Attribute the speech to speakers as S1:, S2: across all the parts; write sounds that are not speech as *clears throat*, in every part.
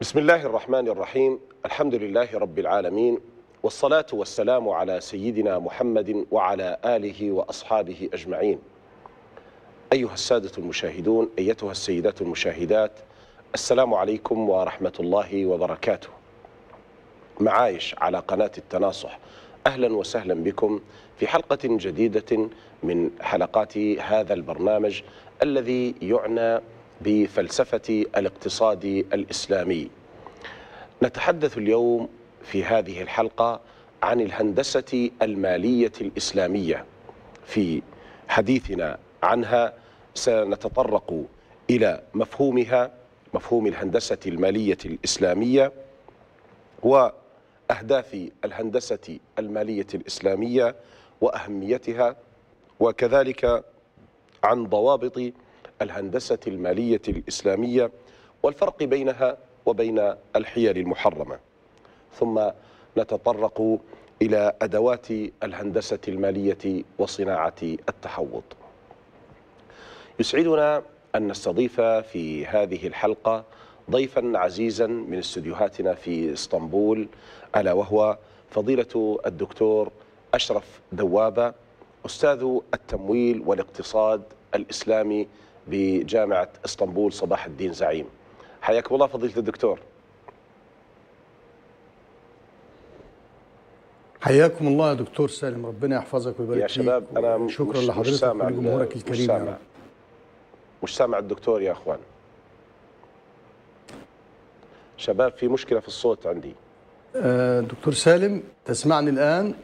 S1: بسم الله الرحمن الرحيم الحمد لله رب العالمين والصلاة والسلام على سيدنا محمد وعلى آله وأصحابه أجمعين أيها السادة المشاهدون أيتها السيدات المشاهدات السلام عليكم ورحمة الله وبركاته معايش على قناة التناصح أهلا وسهلا بكم في حلقة جديدة من حلقات هذا البرنامج الذي يعنى بفلسفة الاقتصاد الإسلامي نتحدث اليوم في هذه الحلقة عن الهندسة المالية الإسلامية في حديثنا عنها سنتطرق إلى مفهومها مفهوم الهندسة المالية الإسلامية وأهداف الهندسة المالية الإسلامية وأهميتها وكذلك عن ضوابط الهندسة المالية الإسلامية والفرق بينها وبين الحيل المحرمة ثم نتطرق إلى أدوات الهندسة المالية وصناعة التحوط يسعدنا أن نستضيف في هذه الحلقة ضيفا عزيزا من استديوهاتنا في اسطنبول ألا وهو فضيلة الدكتور أشرف دوابة أستاذ التمويل والاقتصاد الإسلامي بجامعة اسطنبول صباح الدين زعيم حياكم الله فضيلة الدكتور حياكم الله يا دكتور سالم ربنا يحفظك ويبارك فيك يا شباب انا شكرا مش لحضرتك سامع ولجمهورك الكريم مش سامع, مش سامع الدكتور يا اخوان شباب في مشكله في الصوت عندي
S2: آه، دكتور سالم تسمعني الان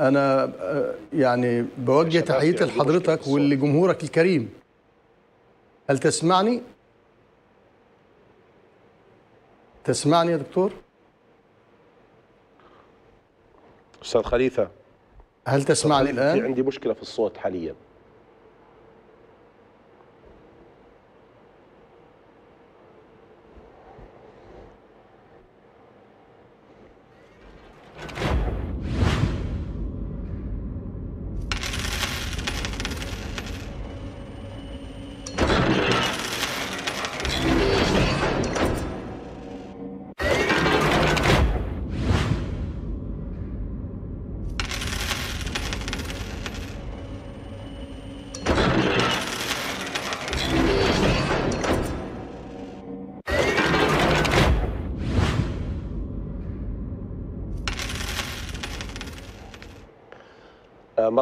S2: انا آه، يعني بوجه تحيه لحضرتك ولجمهورك الكريم هل تسمعني؟ تسمعني يا دكتور؟
S1: استاذ خليفه هل تسمعني الان؟ في عندي مشكله في الصوت حاليا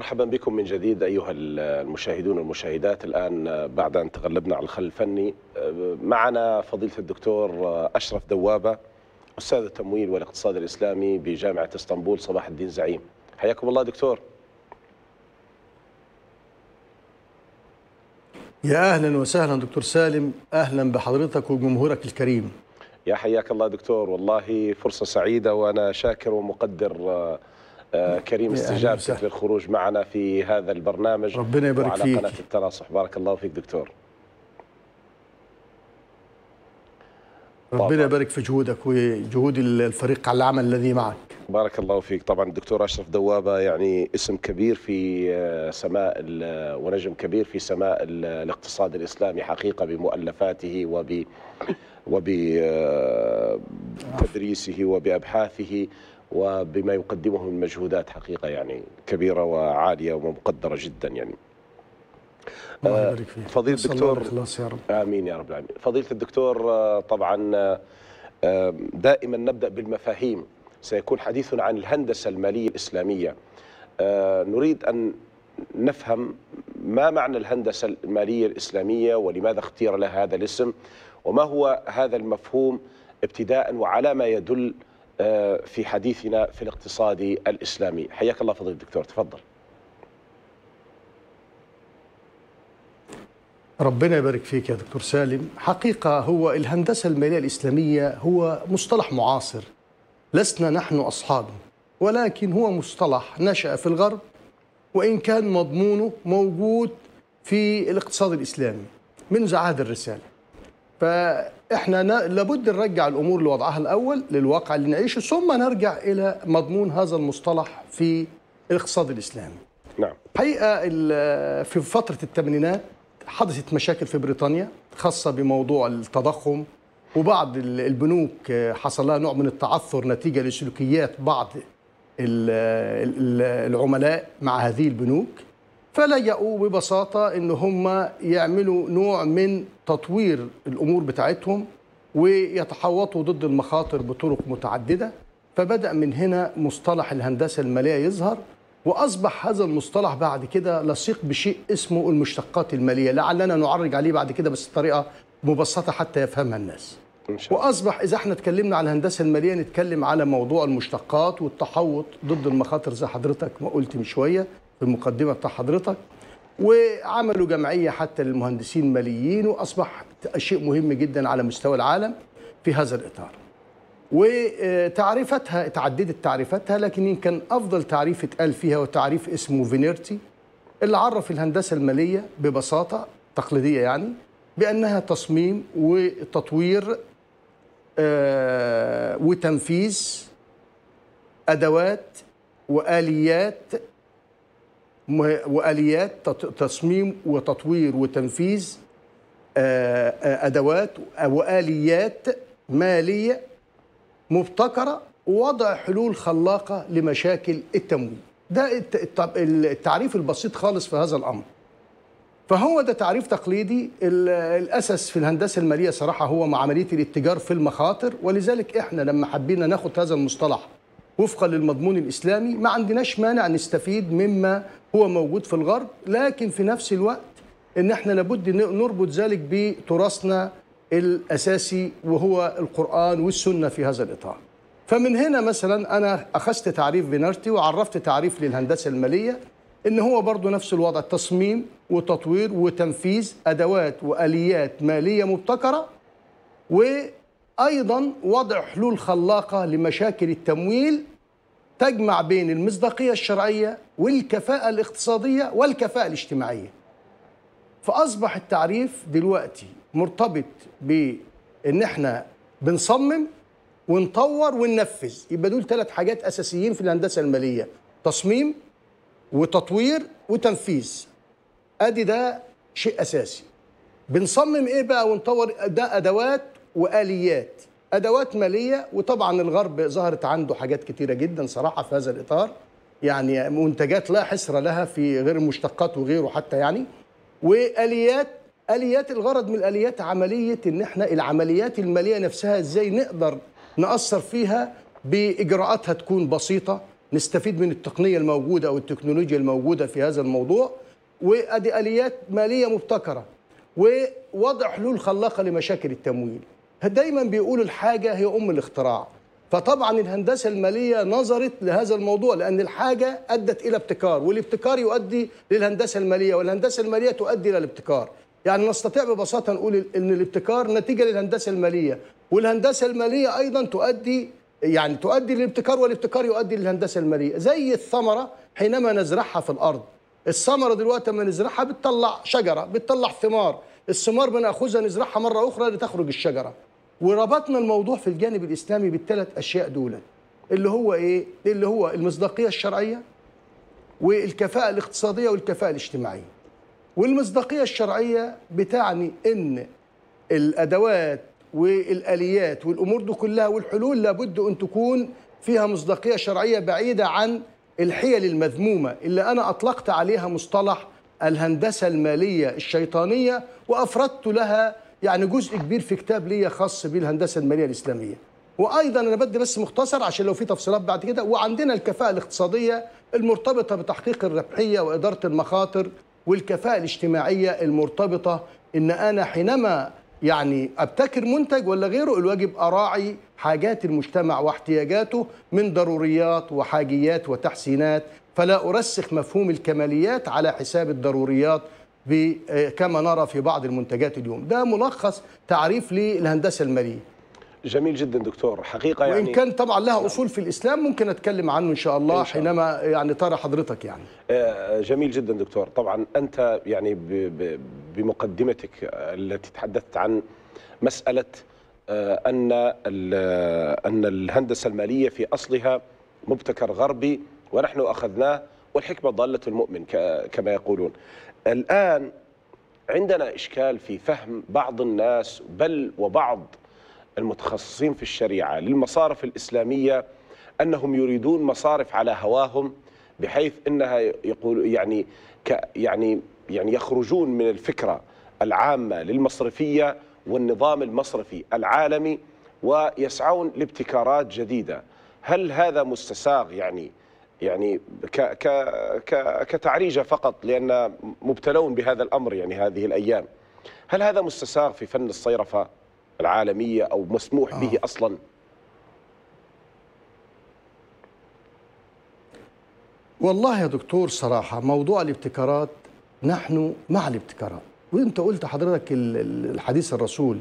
S1: مرحبا بكم من جديد أيها المشاهدون والمشاهدات الآن بعد أن تغلبنا على الخل الفني معنا فضيلة الدكتور أشرف دوابة أستاذ التمويل والاقتصاد الإسلامي بجامعة اسطنبول صباح الدين زعيم حياكم الله دكتور
S2: يا أهلا وسهلا دكتور سالم أهلا بحضرتك وجمهورك الكريم
S1: يا حياك الله دكتور والله فرصة سعيدة وأنا شاكر ومقدر آه، كريم استجابتك للخروج معنا في هذا البرنامج ربنا يبارك فيك وعلى قناة التناصح بارك الله فيك دكتور
S2: ربنا يبارك في جهودك وجهود الفريق على العمل الذي معك
S1: بارك الله فيك طبعا الدكتور أشرف دوابة يعني اسم كبير في آه، سماء ونجم كبير في سماء الاقتصاد الإسلامي حقيقة بمؤلفاته وب وبتدريسه آه، وبأبحاثه وبما يقدمه من مجهودات حقيقه يعني كبيره وعاليه ومقدره جدا يعني الله آه، يبارك فيك فضيله الدكتور يا رب. امين يا رب العالمين فضيله الدكتور آه، طبعا آه، دائما نبدا بالمفاهيم سيكون حديث عن الهندسه الماليه الاسلاميه نريد ان نفهم ما معنى الهندسه الماليه الاسلاميه ولماذا اختير لها هذا الاسم وما هو هذا المفهوم ابتداء وعلى ما يدل آه، في حديثنا في الاقتصاد الإسلامي حياك الله فضيل الدكتور تفضل
S2: ربنا يبارك فيك يا دكتور سالم حقيقة هو الهندسة المالية الإسلامية هو مصطلح معاصر لسنا نحن أصحابه ولكن هو مصطلح نشأ في الغرب وإن كان مضمونه موجود في الاقتصاد الإسلامي منذ عهد الرسالة ف احنا لابد نرجع الامور لوضعها الاول للواقع اللي نعيشه ثم نرجع الى مضمون هذا المصطلح في الاقتصاد الاسلامي. نعم. حقيقه في فتره الثمانينات حدثت مشاكل في بريطانيا خاصه بموضوع التضخم وبعض البنوك آه، حصل لها نوع من التعثر نتيجه لسلوكيات بعض العملاء مع هذه البنوك فلجأوا ببساطة إن هم يعملوا نوع من تطوير الأمور بتاعتهم ويتحوطوا ضد المخاطر بطرق متعددة فبدأ من هنا مصطلح الهندسة المالية يظهر وأصبح هذا المصطلح بعد كده لصيق بشيء اسمه المشتقات المالية لعلنا نعرج عليه بعد كده بس بطريقة مبسطة حتى يفهمها الناس وأصبح إذا احنا اتكلمنا على الهندسة المالية نتكلم على موضوع المشتقات والتحوط ضد المخاطر زي حضرتك ما قلت من شوية المقدمة بتاع حضرتك وعملوا جمعيه حتى للمهندسين ماليين واصبح شيء مهم جدا على مستوى العالم في هذا الاطار. وتعريفتها اتعددت تعريفتها لكن يمكن افضل تعريف اتقال فيها وتعريف اسمه فينيرتي اللي عرف الهندسه الماليه ببساطه تقليديه يعني بانها تصميم وتطوير آه، وتنفيذ ادوات واليات واليات تصميم وتطوير وتنفيذ ادوات واليات ماليه مبتكره ووضع حلول خلاقه لمشاكل التمويل ده التعريف البسيط خالص في هذا الامر فهو ده تعريف تقليدي الاساس في الهندسه الماليه صراحه هو مع عمليه الاتجار في المخاطر ولذلك احنا لما حبينا ناخد هذا المصطلح وفقا للمضمون الاسلامي ما عندناش مانع نستفيد مما هو موجود في الغرب لكن في نفس الوقت ان احنا لابد نربط ذلك بتراثنا الاساسي وهو القران والسنه في هذا الاطار. فمن هنا مثلا انا اخذت تعريف بنارتي وعرفت تعريف للهندسه الماليه ان هو برضه نفس الوضع تصميم وتطوير وتنفيذ ادوات واليات ماليه مبتكره و ايضا وضع حلول خلاقه لمشاكل التمويل تجمع بين المصداقيه الشرعيه والكفاءه الاقتصاديه والكفاءه الاجتماعيه فاصبح التعريف دلوقتي مرتبط بان احنا بنصمم ونطور وننفذ يبقى دول ثلاث حاجات اساسيين في الهندسه الماليه تصميم وتطوير وتنفيذ ادي ده شيء اساسي بنصمم ايه بقى ونطور ده ادوات واليات ادوات ماليه وطبعا الغرب ظهرت عنده حاجات كتيره جدا صراحه في هذا الاطار يعني منتجات لا حصر لها في غير المشتقات وغيره حتى يعني واليات اليات الغرض من الاليات عمليه ان احنا العمليات الماليه نفسها ازاي نقدر ناثر فيها باجراءاتها تكون بسيطه نستفيد من التقنيه الموجوده او التكنولوجيا الموجوده في هذا الموضوع وادي اليات ماليه مبتكره ووضع حلول خلاقه لمشاكل التمويل دايما بيقولوا الحاجه هي ام الاختراع فطبعا الهندسه الماليه نظرت لهذا الموضوع لان الحاجه ادت الى ابتكار والابتكار يؤدي للهندسه الماليه والهندسه الماليه تؤدي الى الابتكار يعني نستطيع ببساطه نقول ان الابتكار نتيجه للهندسه الماليه والهندسه الماليه ايضا تؤدي يعني تؤدي للابتكار والابتكار يؤدي للهندسه الماليه زي الثمره حينما نزرعها في الارض الثمره دلوقتي لما نزرعها بتطلع شجره بتطلع ثمار الثمار بناخذها نزرعها مره اخرى لتخرج الشجره وربطنا الموضوع في الجانب الاسلامي بالثلاث اشياء دول اللي هو ايه اللي هو المصداقيه الشرعيه والكفاءه الاقتصاديه والكفاءه الاجتماعيه والمصداقيه الشرعيه بتعني ان الادوات والاليات والامور دي كلها والحلول لابد ان تكون فيها مصداقيه شرعيه بعيده عن الحيل المذمومه اللي انا اطلقت عليها مصطلح الهندسه الماليه الشيطانيه وافردت لها يعني جزء كبير في كتاب ليا خاص بالهندسه الماليه الاسلاميه وايضا انا بدي بس مختصر عشان لو في تفصيلات بعد كده وعندنا الكفاءه الاقتصاديه المرتبطه بتحقيق الربحيه واداره المخاطر والكفاءه الاجتماعيه المرتبطه ان انا حينما يعني ابتكر منتج ولا غيره الواجب اراعي حاجات المجتمع واحتياجاته من ضروريات وحاجيات وتحسينات فلا ارسخ مفهوم الكماليات على حساب الضروريات آه، كما نرى في بعض المنتجات اليوم ده ملخص تعريف للهندسة المالية
S1: جميل جدا دكتور حقيقة يعني وإن كان
S2: طبعا لها نعم. أصول في الإسلام ممكن أتكلم عنه إن شاء الله إن شاء حينما يعني ترى حضرتك يعني
S1: آه، جميل جدا دكتور طبعا أنت يعني بمقدمتك التي تحدثت عن مسألة آه، أن أن الهندسة المالية في أصلها مبتكر غربي ونحن أخذناه والحكمة ضالة المؤمن كما يقولون الآن عندنا إشكال في فهم بعض الناس بل وبعض المتخصصين في الشريعة للمصارف الإسلامية أنهم يريدون مصارف على هواهم بحيث أنها يقول يعني يعني يعني يخرجون من الفكرة العامة للمصرفية والنظام المصرفي العالمي ويسعون لابتكارات جديدة هل هذا مستساغ يعني يعني ك ك ك كتعريجه فقط لان مبتلون بهذا الامر يعني هذه الايام هل هذا مستساغ في فن الصيرفه العالميه او مسموح آه. به اصلا
S2: والله يا دكتور صراحه موضوع الابتكارات نحن مع الابتكارات وانت قلت حضرتك الحديث الرسول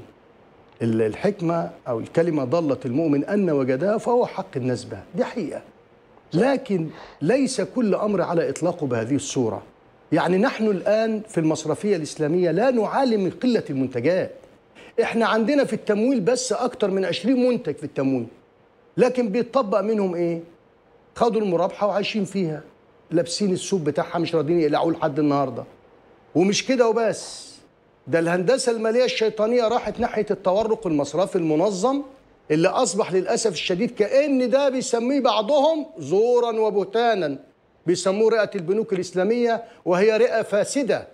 S2: الحكمه او الكلمه ضلت المؤمن ان وجدها فهو حق الناس بها دي حقيقه لكن ليس كل أمر على إطلاقه بهذه الصورة يعني نحن الآن في المصرفية الإسلامية لا نعاني من قلة المنتجات إحنا عندنا في التمويل بس أكتر من 20 منتج في التمويل لكن بيتطبق منهم إيه؟ خدوا المرابحة وعايشين فيها لابسين السوق بتاعها مش راضيين يقلعوه لحد النهارده ومش كده وبس ده الهندسه الماليه الشيطانيه راحت ناحيه التورق المصرفي المنظم اللي اصبح للاسف الشديد كان ده بيسميه بعضهم زورا وبهتانا بيسموه رئه البنوك الاسلاميه وهي رئه فاسده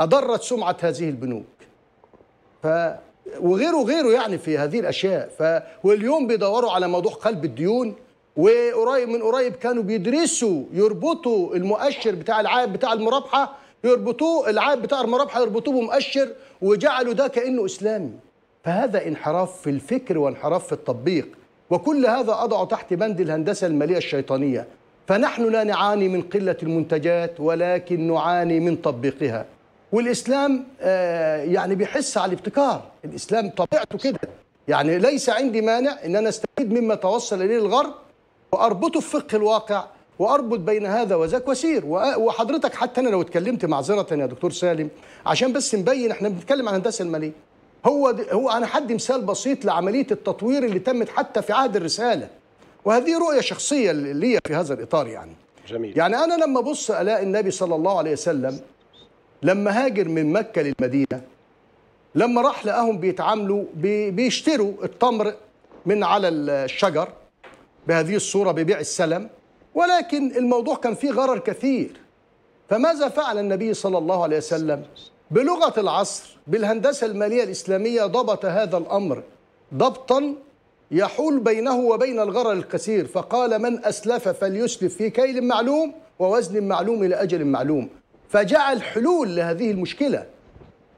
S2: اضرت سمعه هذه البنوك ف وغيره غيره يعني في هذه الاشياء ف واليوم بيدوروا على موضوع قلب الديون وقريب من قريب كانوا بيدرسوا يربطوا المؤشر بتاع العائد بتاع المرابحه يربطوه العائد بتاع المرابحه يربطوه بمؤشر وجعلوا ده كانه اسلامي فهذا انحراف في الفكر وانحراف في التطبيق وكل هذا أضع تحت بند الهندسة المالية الشيطانية فنحن لا نعاني من قلة المنتجات ولكن نعاني من تطبيقها والإسلام آه، يعني بيحس على الابتكار الإسلام طبيعته كده يعني ليس عندي مانع أن أنا أستفيد مما توصل إليه الغرب وأربطه في فقه الواقع واربط بين هذا وذاك وسير وحضرتك حتى انا لو اتكلمت معذره يا دكتور سالم عشان بس نبين احنا بنتكلم عن الهندسه الماليه هو هو انا حدي مثال بسيط لعمليه التطوير اللي تمت حتى في عهد الرساله وهذه رؤيه شخصيه لي في هذا الاطار يعني جميل يعني انا لما ابص الاقي النبي صلى الله عليه وسلم لما هاجر من مكه للمدينه لما راح لقاهم بيتعاملوا بيشتروا التمر من على الشجر بهذه الصوره ببيع السلم ولكن الموضوع كان فيه غرر كثير فماذا فعل النبي صلى الله عليه وسلم بلغة العصر بالهندسة المالية الإسلامية ضبط هذا الأمر ضبطا يحول بينه وبين الغرر الكثير فقال من أسلف فليسلف في كيل معلوم ووزن معلوم إلى أجل معلوم فجعل حلول لهذه المشكلة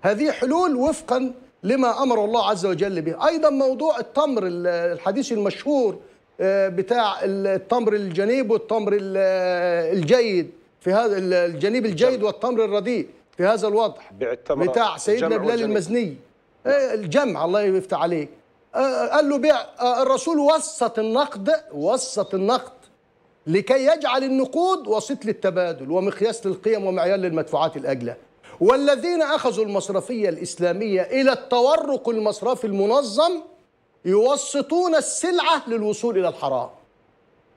S2: هذه حلول وفقا لما أمر الله عز وجل به أيضا موضوع التمر الحديث المشهور آه، بتاع التمر الجنيب والتمر الجيد في هذا الجنيب الجيد نعم. والتمر الرديء في هذا الوضع بتاع سيدنا بلال المزني إيه، الجمع الله يفتح عليك أه، قال له بيع أه، الرسول وسط النقد وسط النقد لكي يجعل النقود وسيط للتبادل ومقياس للقيم ومعيار للمدفوعات الأجلة والذين أخذوا المصرفية الإسلامية إلى التورق المصرفي المنظم يوسطون السلعة للوصول إلى الحرام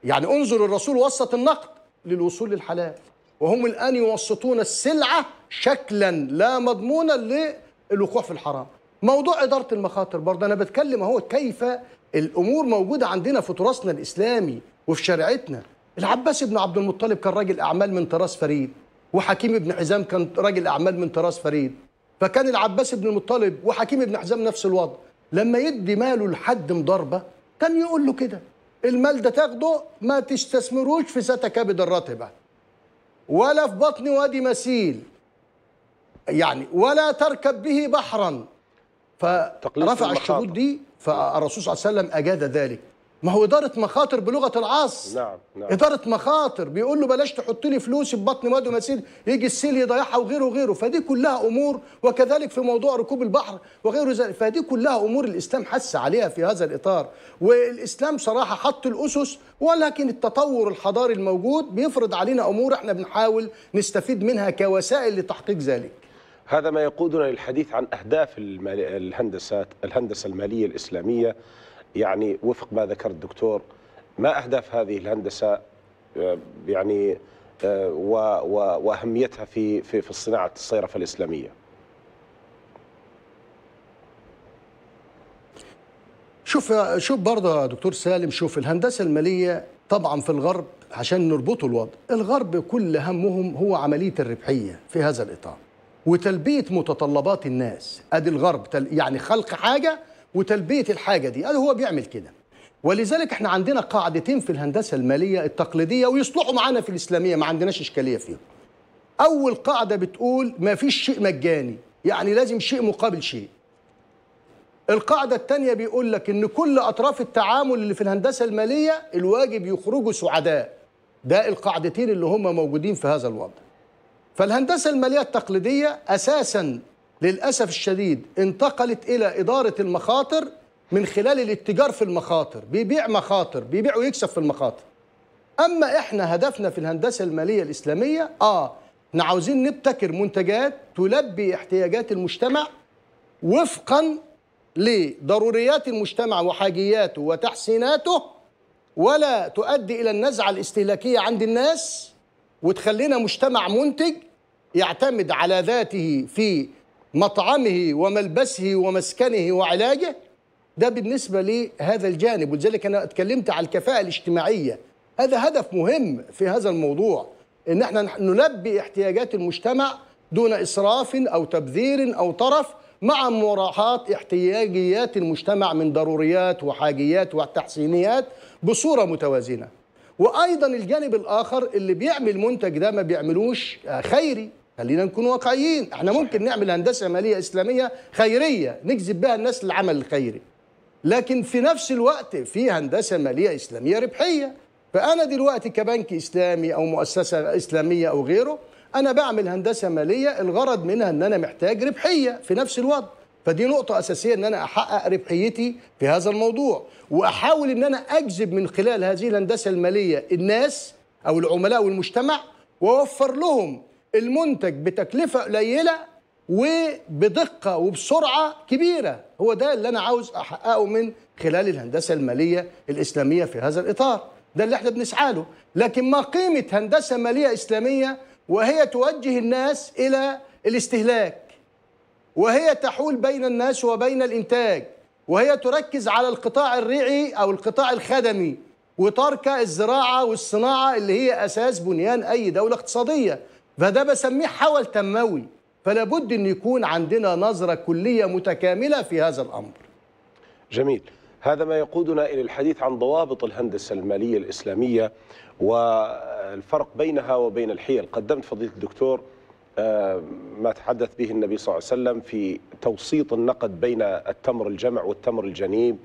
S2: يعني انظر الرسول وسط النقد للوصول للحلال وهم الآن يوسطون السلعة شكلا لا مضمونا للوقوع في الحرام موضوع إدارة المخاطر برضه أنا بتكلم أهو كيف الأمور موجودة عندنا في تراثنا الإسلامي وفي شريعتنا العباس بن عبد المطلب كان راجل أعمال من تراث فريد وحكيم بن حزام كان راجل أعمال من تراث فريد فكان العباس بن المطلب وحكيم بن حزام نفس الوضع لما يدي ماله لحد مضربة كان يقول له كده المال ده تاخده ما تستثمروش في ستكابد الراتبة ولا في بطن وادي مسيل يعني ولا تركب به بحرا فرفع الشروط دي فالرسول صلى الله عليه وسلم أجاد ذلك ما هو إدارة مخاطر بلغة العصر نعم نعم إدارة مخاطر بيقول له بلاش تحط لي فلوسي في بطن واد ونسيل يجي السيل يضيعها وغيره وغيره فدي كلها أمور وكذلك في موضوع ركوب البحر وغيره ذلك فدي كلها أمور الإسلام حس عليها في هذا الإطار والإسلام صراحة حط الأسس ولكن التطور الحضاري الموجود بيفرض علينا أمور احنا بنحاول نستفيد منها كوسائل لتحقيق ذلك
S1: هذا ما يقودنا للحديث عن أهداف الهندسة الهندسة المالية الإسلامية يعني وفق ما ذكر الدكتور ما أهداف هذه الهندسة آه، يعني آه، وأهميتها في في في صناعة الصيرفة الإسلامية
S2: شوف شوف برضه يا دكتور سالم شوف الهندسة المالية طبعا في الغرب عشان نربطه الوضع الغرب كل همهم هو عملية الربحية في هذا الإطار وتلبية متطلبات الناس أدي الغرب يعني خلق حاجة وتلبيه الحاجه دي قال هو بيعمل كده ولذلك احنا عندنا قاعدتين في الهندسه الماليه التقليديه ويصلحوا معانا في الاسلاميه ما عندناش اشكاليه فيهم اول قاعده بتقول ما فيش شيء مجاني يعني لازم شيء مقابل شيء القاعدة الثانية بيقول لك إن كل أطراف التعامل اللي في الهندسة المالية الواجب يخرجوا سعداء. ده القاعدتين اللي هم موجودين في هذا الوضع. فالهندسة المالية التقليدية أساساً للأسف الشديد انتقلت إلى إدارة المخاطر من خلال الاتجار في المخاطر بيبيع مخاطر بيبيع ويكسب في المخاطر أما إحنا هدفنا في الهندسة المالية الإسلامية آه احنا عاوزين نبتكر منتجات تلبي احتياجات المجتمع وفقا لضروريات المجتمع وحاجياته وتحسيناته ولا تؤدي الى النزعه الاستهلاكيه عند الناس وتخلينا مجتمع منتج يعتمد على ذاته في مطعمه وملبسه ومسكنه وعلاجه ده بالنسبة لهذا الجانب ولذلك أنا اتكلمت على الكفاءة الاجتماعية هذا هدف مهم في هذا الموضوع إن احنا نلبي احتياجات المجتمع دون إسراف أو تبذير أو طرف مع مراعاة احتياجيات المجتمع من ضروريات وحاجيات وتحسينيات بصورة متوازنة وأيضا الجانب الآخر اللي بيعمل منتج ده ما بيعملوش خيري خلينا نكون واقعيين احنا ممكن نعمل هندسه ماليه اسلاميه خيريه نجذب بها الناس للعمل الخيري لكن في نفس الوقت في هندسه ماليه اسلاميه ربحيه فانا دلوقتي كبنك اسلامي او مؤسسه اسلاميه او غيره انا بعمل هندسه ماليه الغرض منها ان انا محتاج ربحيه في نفس الوقت فدي نقطة أساسية إن أنا أحقق ربحيتي في هذا الموضوع وأحاول إن أنا أجذب من خلال هذه الهندسة المالية الناس أو العملاء والمجتمع وأوفر لهم المنتج بتكلفه قليله وبدقه وبسرعه كبيره هو ده اللي انا عاوز احققه من خلال الهندسه الماليه الاسلاميه في هذا الاطار ده اللي احنا بنسعى له لكن ما قيمه هندسه ماليه اسلاميه وهي توجه الناس الى الاستهلاك وهي تحول بين الناس وبين الانتاج وهي تركز على القطاع الريعي او القطاع الخدمي وترك الزراعه والصناعه اللي هي اساس بنيان اي دوله اقتصاديه فده بسميه حول تنموي فلا بد ان يكون عندنا نظره كليه متكامله في هذا الامر
S1: جميل هذا ما يقودنا الى الحديث عن ضوابط الهندسه الماليه الاسلاميه والفرق بينها وبين الحيل قدمت فضيله الدكتور آه، ما تحدث به النبي صلى الله عليه وسلم في توسيط النقد بين التمر الجمع والتمر الجنيب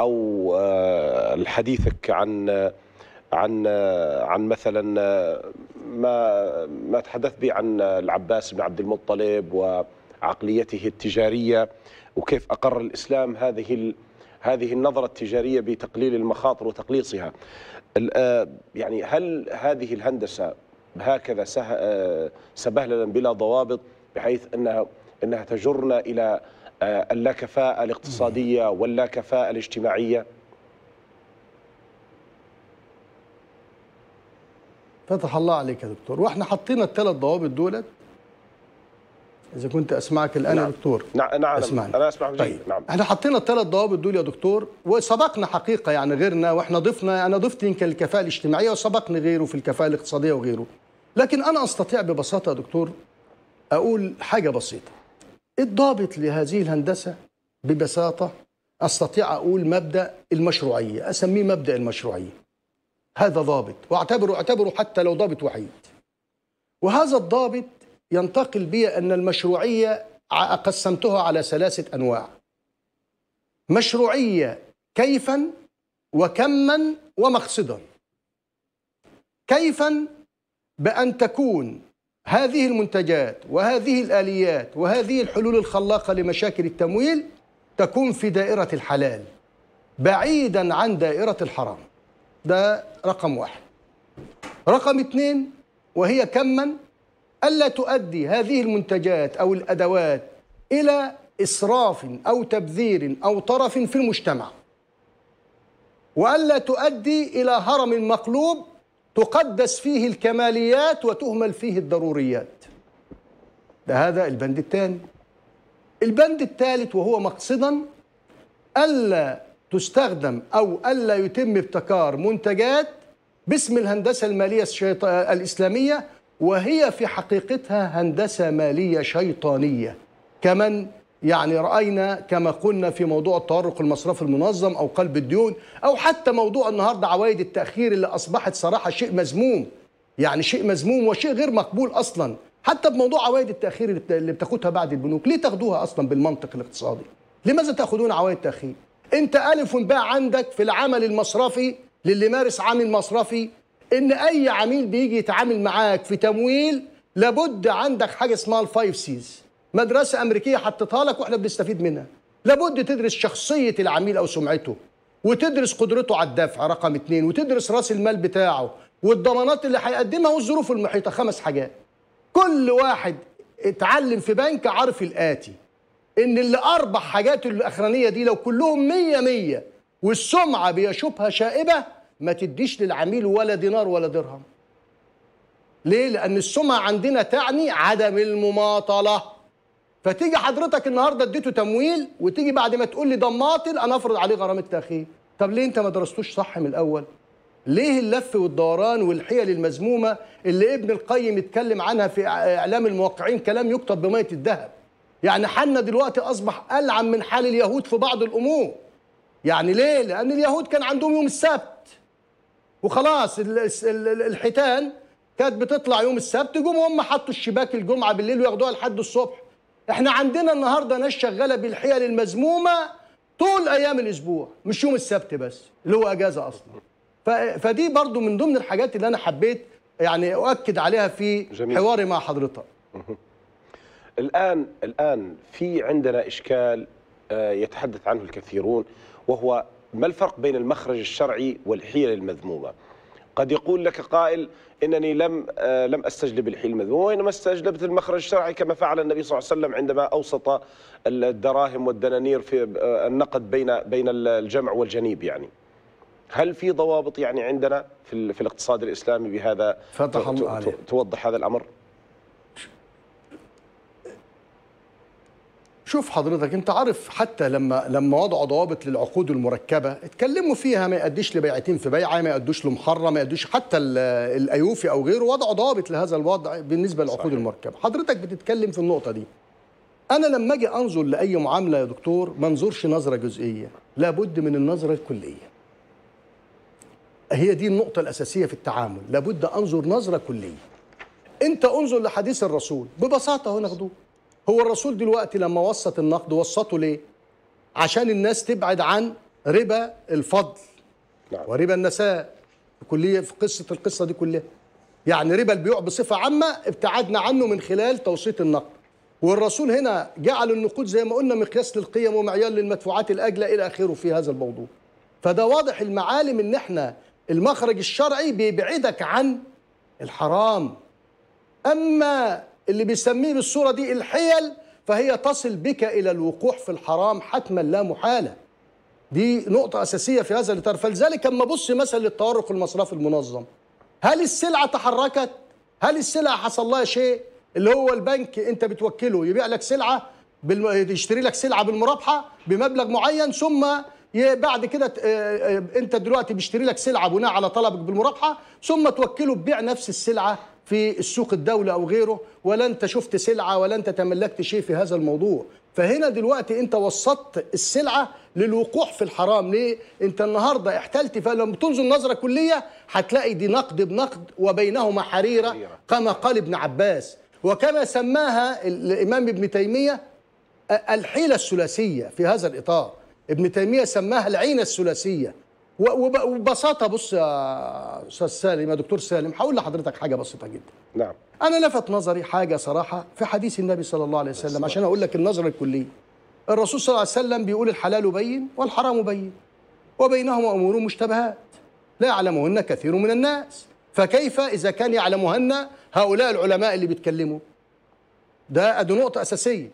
S1: او آه، حديثك عن عن عن مثلا ما ما تحدث به عن العباس بن عبد المطلب وعقليته التجاريه وكيف اقر الاسلام هذه هذه النظره التجاريه بتقليل المخاطر وتقليصها. آه، يعني هل هذه الهندسه هكذا آه، سبهللا بلا ضوابط بحيث انها انها تجرنا الى آه، اللاكفاءه الاقتصاديه واللاكفاءه الاجتماعيه؟
S2: فتح الله عليك يا دكتور واحنا حطينا الثلاث ضوابط دولت اذا كنت اسمعك الان نعم. يا
S1: دكتور نعم،, نعم نعم اسمعني انا اسمعك طيب. نعم
S2: احنا حطينا الثلاث ضوابط دول يا دكتور وسبقنا حقيقه يعني غيرنا واحنا ضفنا انا ضفت يمكن الكفاءه الاجتماعيه وسبقني غيره في الكفاءه الاقتصاديه وغيره لكن انا استطيع ببساطه يا دكتور اقول حاجه بسيطه الضابط لهذه الهندسه ببساطه استطيع اقول مبدا المشروعيه اسميه مبدا المشروعيه هذا ضابط واعتبره اعتبره حتى لو ضابط وحيد وهذا الضابط ينتقل بي أن المشروعية قسمتها على ثلاثة أنواع مشروعية كيفا وكما ومقصدا كيفا بأن تكون هذه المنتجات وهذه الآليات وهذه الحلول الخلاقة لمشاكل التمويل تكون في دائرة الحلال بعيدا عن دائرة الحرام ده رقم واحد رقم اثنين وهي كما ألا تؤدي هذه المنتجات أو الأدوات إلى إسراف أو تبذير أو طرف في المجتمع وألا تؤدي إلى هرم مقلوب تقدس فيه الكماليات وتهمل فيه الضروريات ده هذا البند الثاني البند الثالث وهو مقصدا ألا تستخدم أو ألا يتم ابتكار منتجات باسم الهندسة المالية الإسلامية وهي في حقيقتها هندسة مالية شيطانية كمن يعني رأينا كما قلنا في موضوع التورق المصرفي المنظم أو قلب الديون أو حتى موضوع النهاردة عوائد التأخير اللي أصبحت صراحة شيء مذموم يعني شيء مذموم وشيء غير مقبول أصلا حتى بموضوع عوائد التأخير اللي بتاخدها بعد البنوك ليه تاخدوها أصلا بالمنطق الاقتصادي لماذا تأخذون عوائد تأخير انت الف باء عندك في العمل المصرفي للي مارس عامل مصرفي ان اي عميل بيجي يتعامل معاك في تمويل لابد عندك حاجه اسمها الفايف سيز مدرسه امريكيه حطتها لك واحنا بنستفيد منها لابد تدرس شخصيه العميل او سمعته وتدرس قدرته على الدفع رقم اثنين وتدرس راس المال بتاعه والضمانات اللي هيقدمها والظروف المحيطه خمس حاجات كل واحد اتعلم في بنك عارف الاتي ان اللي اربع حاجات الاخرانيه دي لو كلهم مية مية والسمعه بيشوبها شائبه ما تديش للعميل ولا دينار ولا درهم ليه لان السمعه عندنا تعني عدم المماطله فتيجي حضرتك النهارده اديته تمويل وتيجي بعد ما تقول لي ده ماطل انا افرض عليه غرامه تاخير طب ليه انت ما درستوش صح من الاول ليه اللف والدوران والحيل المزمومه اللي ابن القيم اتكلم عنها في اعلام الموقعين كلام يكتب بميه الذهب يعني حالنا دلوقتي أصبح ألعن من حال اليهود في بعض الأمور يعني ليه؟ لأن اليهود كان عندهم يوم السبت وخلاص الحيتان كانت بتطلع يوم السبت جم هم حطوا الشباك الجمعة بالليل وياخدوها لحد الصبح احنا عندنا النهاردة ناس شغالة بالحيل المذمومة طول أيام الأسبوع مش يوم السبت بس اللي هو أجازة أصلا فدي برضو من ضمن الحاجات اللي أنا حبيت يعني أؤكد عليها في جميل. حواري مع حضرتك
S1: الآن الآن في عندنا إشكال آه، يتحدث عنه الكثيرون وهو ما الفرق بين المخرج الشرعي والحيل المذمومة قد يقول لك قائل انني لم آه، لم استجلب الحيل المذمومة وانما استجلبت المخرج الشرعي كما فعل النبي صلى الله عليه وسلم عندما اوسط الدراهم والدنانير في آه، النقد بين بين الجمع والجنيب يعني. هل في ضوابط يعني عندنا في, الاقتصاد الاسلامي بهذا فتح الله توضح هذا الامر؟
S2: شوف حضرتك انت عارف حتى لما لما وضعوا ضوابط للعقود المركبه اتكلموا فيها ما يقديش لبيعتين في بيعه ما يقدوش لمحرم ما يقدوش حتى الايوفي او غيره وضعوا ضوابط لهذا الوضع بالنسبه للعقود صحيح. المركبه حضرتك بتتكلم في النقطه دي انا لما اجي انظر لاي معامله يا دكتور ما انظرش نظره جزئيه لابد من النظره الكليه هي دي النقطه الاساسيه في التعامل لابد انظر نظره كليه انت انظر لحديث الرسول ببساطه هنا خدوه هو الرسول دلوقتي لما وسط النقد وسطه ليه؟ عشان الناس تبعد عن ربا الفضل نعم. وربا النساء في كليه في قصه القصه دي كلها يعني ربا البيوع بصفه عامه ابتعدنا عنه من خلال توسيط النقد والرسول هنا جعل النقود زي ما قلنا مقياس للقيم ومعيار للمدفوعات الاجله الى اخره في هذا الموضوع فده واضح المعالم ان احنا المخرج الشرعي بيبعدك عن الحرام اما اللي بيسميه بالصورة دي الحيل فهي تصل بك إلى الوقوع في الحرام حتما لا محالة دي نقطة أساسية في هذا الإطار فلذلك أما بص مثلا للتورق المصرفي المنظم هل السلعة تحركت؟ هل السلعة حصل لها شيء؟ اللي هو البنك أنت بتوكله يبيع لك سلعة بالم... يشتري لك سلعة بالمرابحة بمبلغ معين ثم بعد كده آه، آه، انت دلوقتي بيشتري لك سلعه بناء على طلبك بالمرابحه ثم توكله ببيع نفس السلعه في السوق الدولة أو غيره ولا أنت شفت سلعة ولا أنت تملكت شيء في هذا الموضوع فهنا دلوقتي أنت وسطت السلعة للوقوع في الحرام ليه؟ أنت النهاردة احتلت فلما تنظر نظرة كلية هتلاقي دي نقد بنقد وبينهما حريرة كما قال ابن عباس وكما سماها الإمام ابن تيمية الحيلة الثلاثية في هذا الإطار ابن تيمية سماها العين الثلاثية وببساطه بص يا استاذ سالم يا دكتور سالم هقول لحضرتك حاجه بسيطه جدا نعم انا لفت نظري حاجه صراحه في حديث النبي صلى الله عليه وسلم عشان اقول لك النظره الكليه الرسول صلى الله عليه وسلم بيقول الحلال بين والحرام بين وبينهما امور مشتبهات لا يعلمهن كثير من الناس فكيف اذا كان يعلمهن هؤلاء العلماء اللي بيتكلموا ده ادي نقطه اساسيه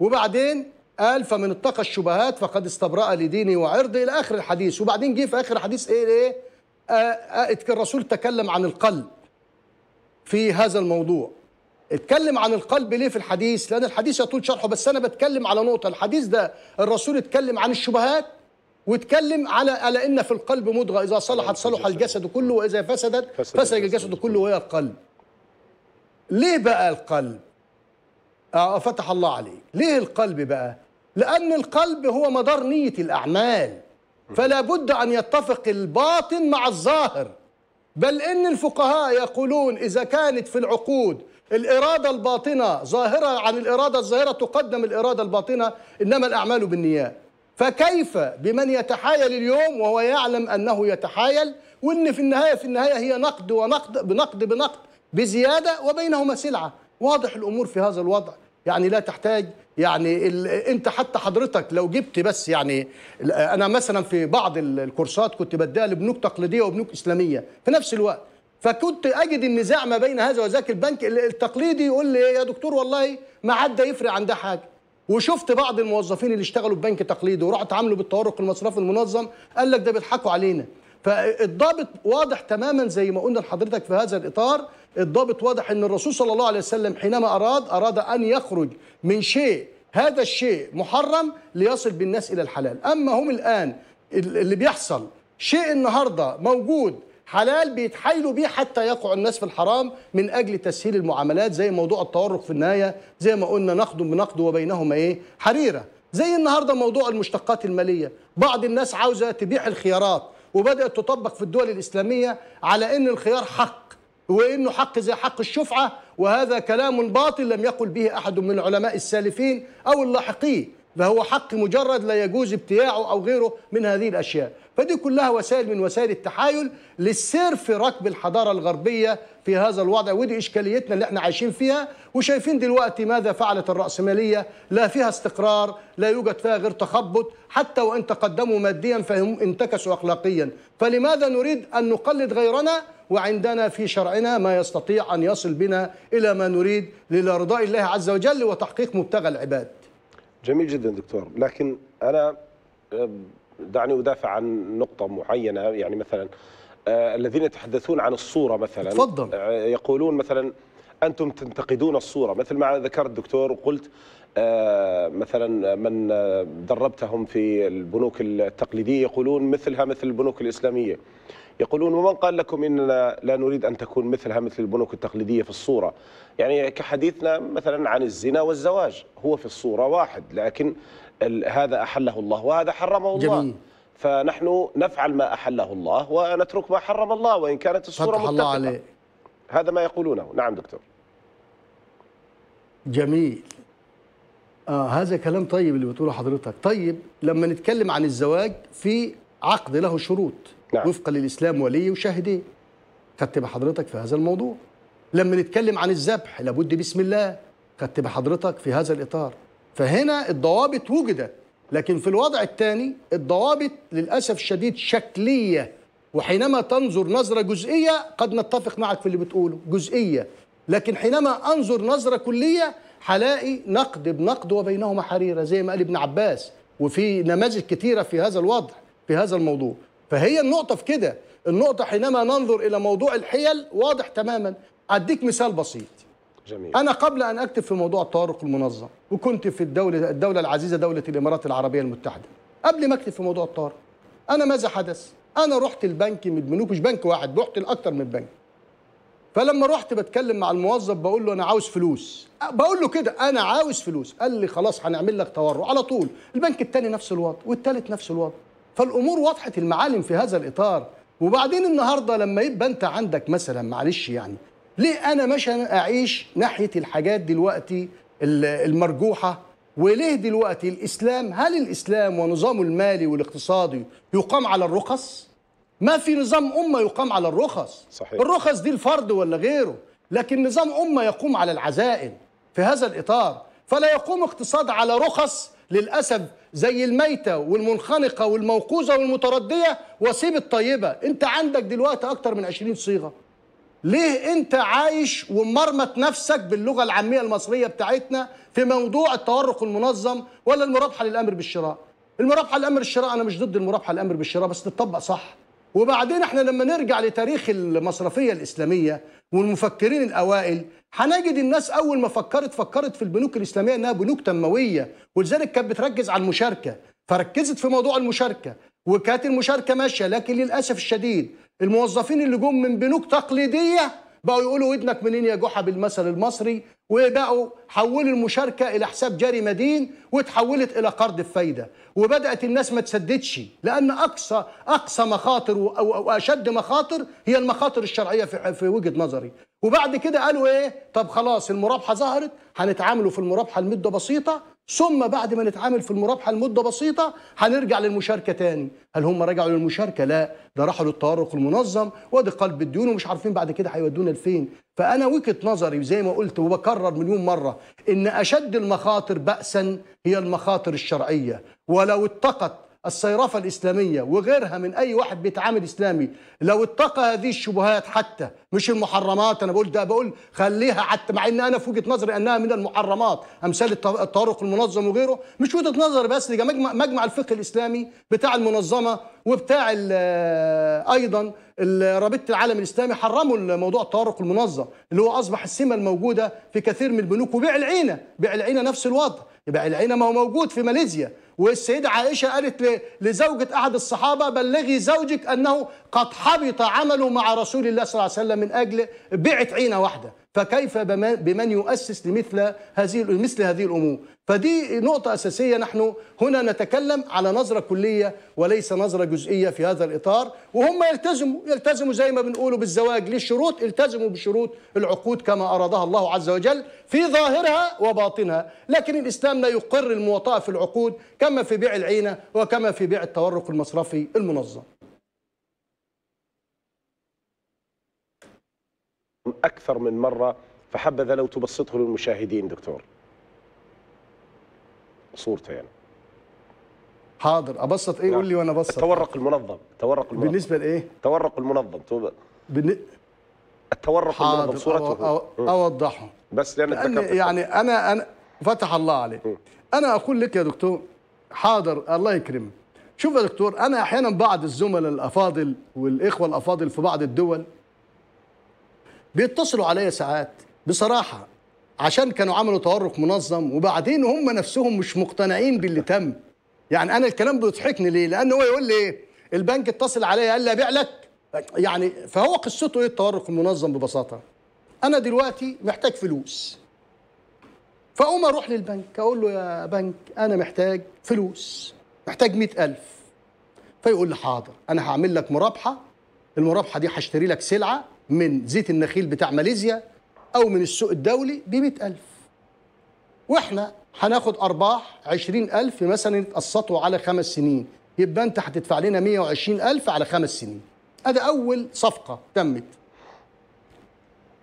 S2: وبعدين قال فمن اتقى الشبهات فقد استبرأ لدينه وعرضه إلى آخر الحديث وبعدين جه في آخر الحديث إيه إيه آه, آه، الرسول تكلم عن القلب في هذا الموضوع اتكلم عن القلب ليه في الحديث لأن الحديث يطول شرحه بس أنا بتكلم على نقطة الحديث ده الرسول اتكلم عن الشبهات واتكلم على الا ان في القلب مضغه اذا صلحت صلح الجسد كله واذا فسدت فسد الجسد كله وهي القلب. ليه بقى القلب؟ آه فتح الله عليك، ليه القلب بقى؟ لأن القلب هو مدار نية الأعمال فلا بد أن يتفق الباطن مع الظاهر بل إن الفقهاء يقولون إذا كانت في العقود الإرادة الباطنة ظاهرة عن الإرادة الظاهرة تقدم الإرادة الباطنة إنما الأعمال بالنيات فكيف بمن يتحايل اليوم وهو يعلم أنه يتحايل وإن في النهاية في النهاية هي نقد ونقد بنقد بنقد بزيادة وبينهما سلعة واضح الأمور في هذا الوضع يعني لا تحتاج يعني ال... انت حتى حضرتك لو جبت بس يعني انا مثلا في بعض الكورسات كنت بديها لبنوك تقليديه وبنوك اسلاميه في نفس الوقت فكنت اجد النزاع ما بين هذا وذاك البنك التقليدي يقول لي إيه يا دكتور والله ما عدى يفرق عن ده حاجه وشفت بعض الموظفين اللي اشتغلوا في بنك تقليدي ورحت اتعاملوا بالتورق المصرفي المنظم قال لك ده بيضحكوا علينا فالضابط واضح تماما زي ما قلنا لحضرتك في هذا الاطار الضابط واضح ان الرسول صلى الله عليه وسلم حينما اراد اراد ان يخرج من شيء هذا الشيء محرم ليصل بالناس الى الحلال اما هم الان اللي بيحصل شيء النهارده موجود حلال بيتحايلوا بيه حتى يقع الناس في الحرام من اجل تسهيل المعاملات زي موضوع التورق في النهايه زي ما قلنا نقد بنقد وبينهما ايه حريره زي النهارده موضوع المشتقات الماليه بعض الناس عاوزه تبيع الخيارات وبدات تطبق في الدول الاسلاميه على ان الخيار حق وانه حق زي حق الشفعه وهذا كلام باطل لم يقل به احد من العلماء السالفين او اللاحقين فهو حق مجرد لا يجوز ابتياعه او غيره من هذه الاشياء فدي كلها وسائل من وسائل التحايل للسير في ركب الحضاره الغربيه في هذا الوضع ودي اشكاليتنا اللي احنا عايشين فيها وشايفين دلوقتي ماذا فعلت الراسماليه لا فيها استقرار لا يوجد فيها غير تخبط حتى وان تقدموا ماديا فهم انتكسوا اخلاقيا فلماذا نريد ان نقلد غيرنا وعندنا في شرعنا ما يستطيع ان يصل بنا الى ما نريد لارضاء الله عز وجل وتحقيق مبتغى العباد
S1: جميل جدا دكتور لكن انا دعني أدافع عن نقطة معينة يعني مثلا آه، الذين يتحدثون عن الصورة مثلا تفضل. آه، يقولون مثلا أنتم تنتقدون الصورة مثل ما ذكرت دكتور وقلت آه، مثلا من دربتهم في البنوك التقليدية يقولون مثلها مثل البنوك الإسلامية يقولون ومن قال لكم إننا لا نريد أن تكون مثلها مثل البنوك التقليدية في الصورة يعني كحديثنا مثلا عن الزنا والزواج هو في الصورة واحد لكن هذا أحله الله وهذا حرمه الله جميل. فنحن نفعل ما أحله الله ونترك ما حرم الله وإن كانت الصورة متفقة الله عليه. هذا ما يقولونه نعم دكتور
S2: جميل آه هذا كلام طيب اللي بتقوله حضرتك طيب لما نتكلم عن الزواج في عقد له شروط نعم. وفقا للإسلام ولي وشاهدين خدت حضرتك في هذا الموضوع لما نتكلم عن الذبح لابد بسم الله خدت حضرتك في هذا الإطار فهنا الضوابط وجدت لكن في الوضع الثاني الضوابط للأسف الشديد شكلية وحينما تنظر نظرة جزئية قد نتفق معك في اللي بتقوله جزئية لكن حينما أنظر نظرة كلية هلاقي نقد بنقد وبينهما حريرة زي ما قال ابن عباس وفي نماذج كثيره في هذا الوضع في هذا الموضوع فهي النقطة في كده النقطة حينما ننظر إلى موضوع الحيل واضح تماما أديك مثال بسيط جميل. أنا قبل أن أكتب في موضوع التورق المنظم وكنت في الدولة, الدولة العزيزة دولة الإمارات العربية المتحدة قبل ما أكتب في موضوع التورق أنا ماذا حدث؟ أنا رحت البنك من البنوك مش بنك واحد رحت لاكثر من بنك فلما رحت بتكلم مع الموظف بقول له انا عاوز فلوس بقول له كده انا عاوز فلوس قال لي خلاص هنعمل لك تورع على طول البنك الثاني نفس الوضع والثالث نفس الوضع فالامور وضحت المعالم في هذا الاطار وبعدين النهارده لما يبقى انت عندك مثلا معلش يعني ليه انا مش اعيش ناحيه الحاجات دلوقتي المرجوحه وليه دلوقتي الاسلام هل الاسلام ونظامه المالي والاقتصادي يقام على الرخص ما في نظام امه يقام على الرخص صحيح. الرخص دي الفرد ولا غيره لكن نظام امه يقوم على العزائم في هذا الاطار فلا يقوم اقتصاد على رخص للاسف زي الميته والمنخنقه والموقوزه والمترديه وسيب الطيبه انت عندك دلوقتي اكتر من 20 صيغه ليه انت عايش ومرمت نفسك باللغه العاميه المصريه بتاعتنا في موضوع التورق المنظم ولا المرابحه للامر بالشراء المرابحه للامر بالشراء انا مش ضد المرابحه للامر بالشراء بس تطبق صح وبعدين احنا لما نرجع لتاريخ المصرفيه الاسلاميه والمفكرين الاوائل هنجد الناس اول ما فكرت فكرت في البنوك الاسلاميه انها بنوك تنمويه ولذلك كانت بتركز على المشاركه فركزت في موضوع المشاركه وكانت المشاركه ماشيه لكن للاسف الشديد الموظفين اللي جم من بنوك تقليديه بقوا يقولوا ودنك منين يا جحا بالمثل المصري وبقوا حولوا المشاركه الى حساب جاري مدين وتحولت الى قرض بفايده وبدات الناس ما تسددش لان اقصى اقصى مخاطر واشد مخاطر هي المخاطر الشرعيه في, في وجهه نظري وبعد كده قالوا ايه طب خلاص المرابحه ظهرت هنتعاملوا في المرابحه المده بسيطه ثم بعد ما نتعامل في المرابحه لمده بسيطه هنرجع للمشاركه تاني هل هم رجعوا للمشاركه لا ده راحوا للتورق المنظم وادي قلب الديون ومش عارفين بعد كده هيودونا لفين فانا وجهه نظري زي ما قلت وبكرر مليون مره ان اشد المخاطر باسا هي المخاطر الشرعيه ولو اتقت الصيرفة الإسلامية وغيرها من أي واحد بيتعامل إسلامي لو اتقى هذه الشبهات حتى مش المحرمات أنا بقول ده بقول خليها حتى مع إن أنا في وجهة نظري أنها من المحرمات أمثال الطارق المنظم وغيره مش وجهة نظري بس ده مجمع, مجمع الفقه الإسلامي بتاع المنظمة وبتاع أيضا رابطة العالم الإسلامي حرموا موضوع الطارق المنظم اللي هو أصبح السمة الموجودة في كثير من البنوك وبيع العينة بيع العينة نفس الوضع يبقى العنب موجود في ماليزيا والسيدة عائشة قالت لزوجة أحد الصحابة بلغي زوجك أنه قد حبط عمله مع رسول الله صلى الله عليه وسلم من أجل بيعة عينة واحدة فكيف بمن يؤسس لمثل هذه مثل هذه الامور فدي نقطه اساسيه نحن هنا نتكلم على نظره كليه وليس نظره جزئيه في هذا الاطار وهم يلتزموا يلتزموا زي ما بنقولوا بالزواج ليه التزموا بشروط العقود كما ارادها الله عز وجل في ظاهرها وباطنها لكن الاسلام لا يقر المواطاه في العقود كما في بيع العينه وكما في بيع التورق المصرفي المنظم
S1: أكثر من مرة فحبذا لو تبسطه للمشاهدين دكتور صورته يعني
S2: حاضر ابسط ايه نعم. قول لي وانا ابسط التورق المنظم تورق المنظم بالنسبه لايه التورق المنظم بن... التورق المنظم صورته أو... أو... اوضحه
S1: بس لان يعني, لأن يعني
S2: انا انا فتح الله عليك انا اقول لك يا دكتور حاضر الله يكرمك شوف يا دكتور انا احيانا بعض الزملاء الافاضل والاخوه الافاضل في بعض الدول بيتصلوا عليا ساعات بصراحه عشان كانوا عملوا تورق منظم وبعدين هم نفسهم مش مقتنعين باللي تم يعني انا الكلام بيضحكني ليه لان هو يقول لي ايه البنك اتصل عليا قال لي ابيع لك يعني فهو قصته ايه التورق المنظم ببساطه انا دلوقتي محتاج فلوس فاقوم اروح للبنك اقول له يا بنك انا محتاج فلوس محتاج مئة ألف فيقول لي حاضر انا هعمل لك مرابحه المرابحه دي هشتري لك سلعه من زيت النخيل بتاع ماليزيا أو من السوق الدولي ب 100000 وإحنا هناخد أرباح 20000 مثلا يتقسطوا على خمس سنين يبقى أنت هتدفع لنا 120000 على خمس سنين أدي أول صفقة تمت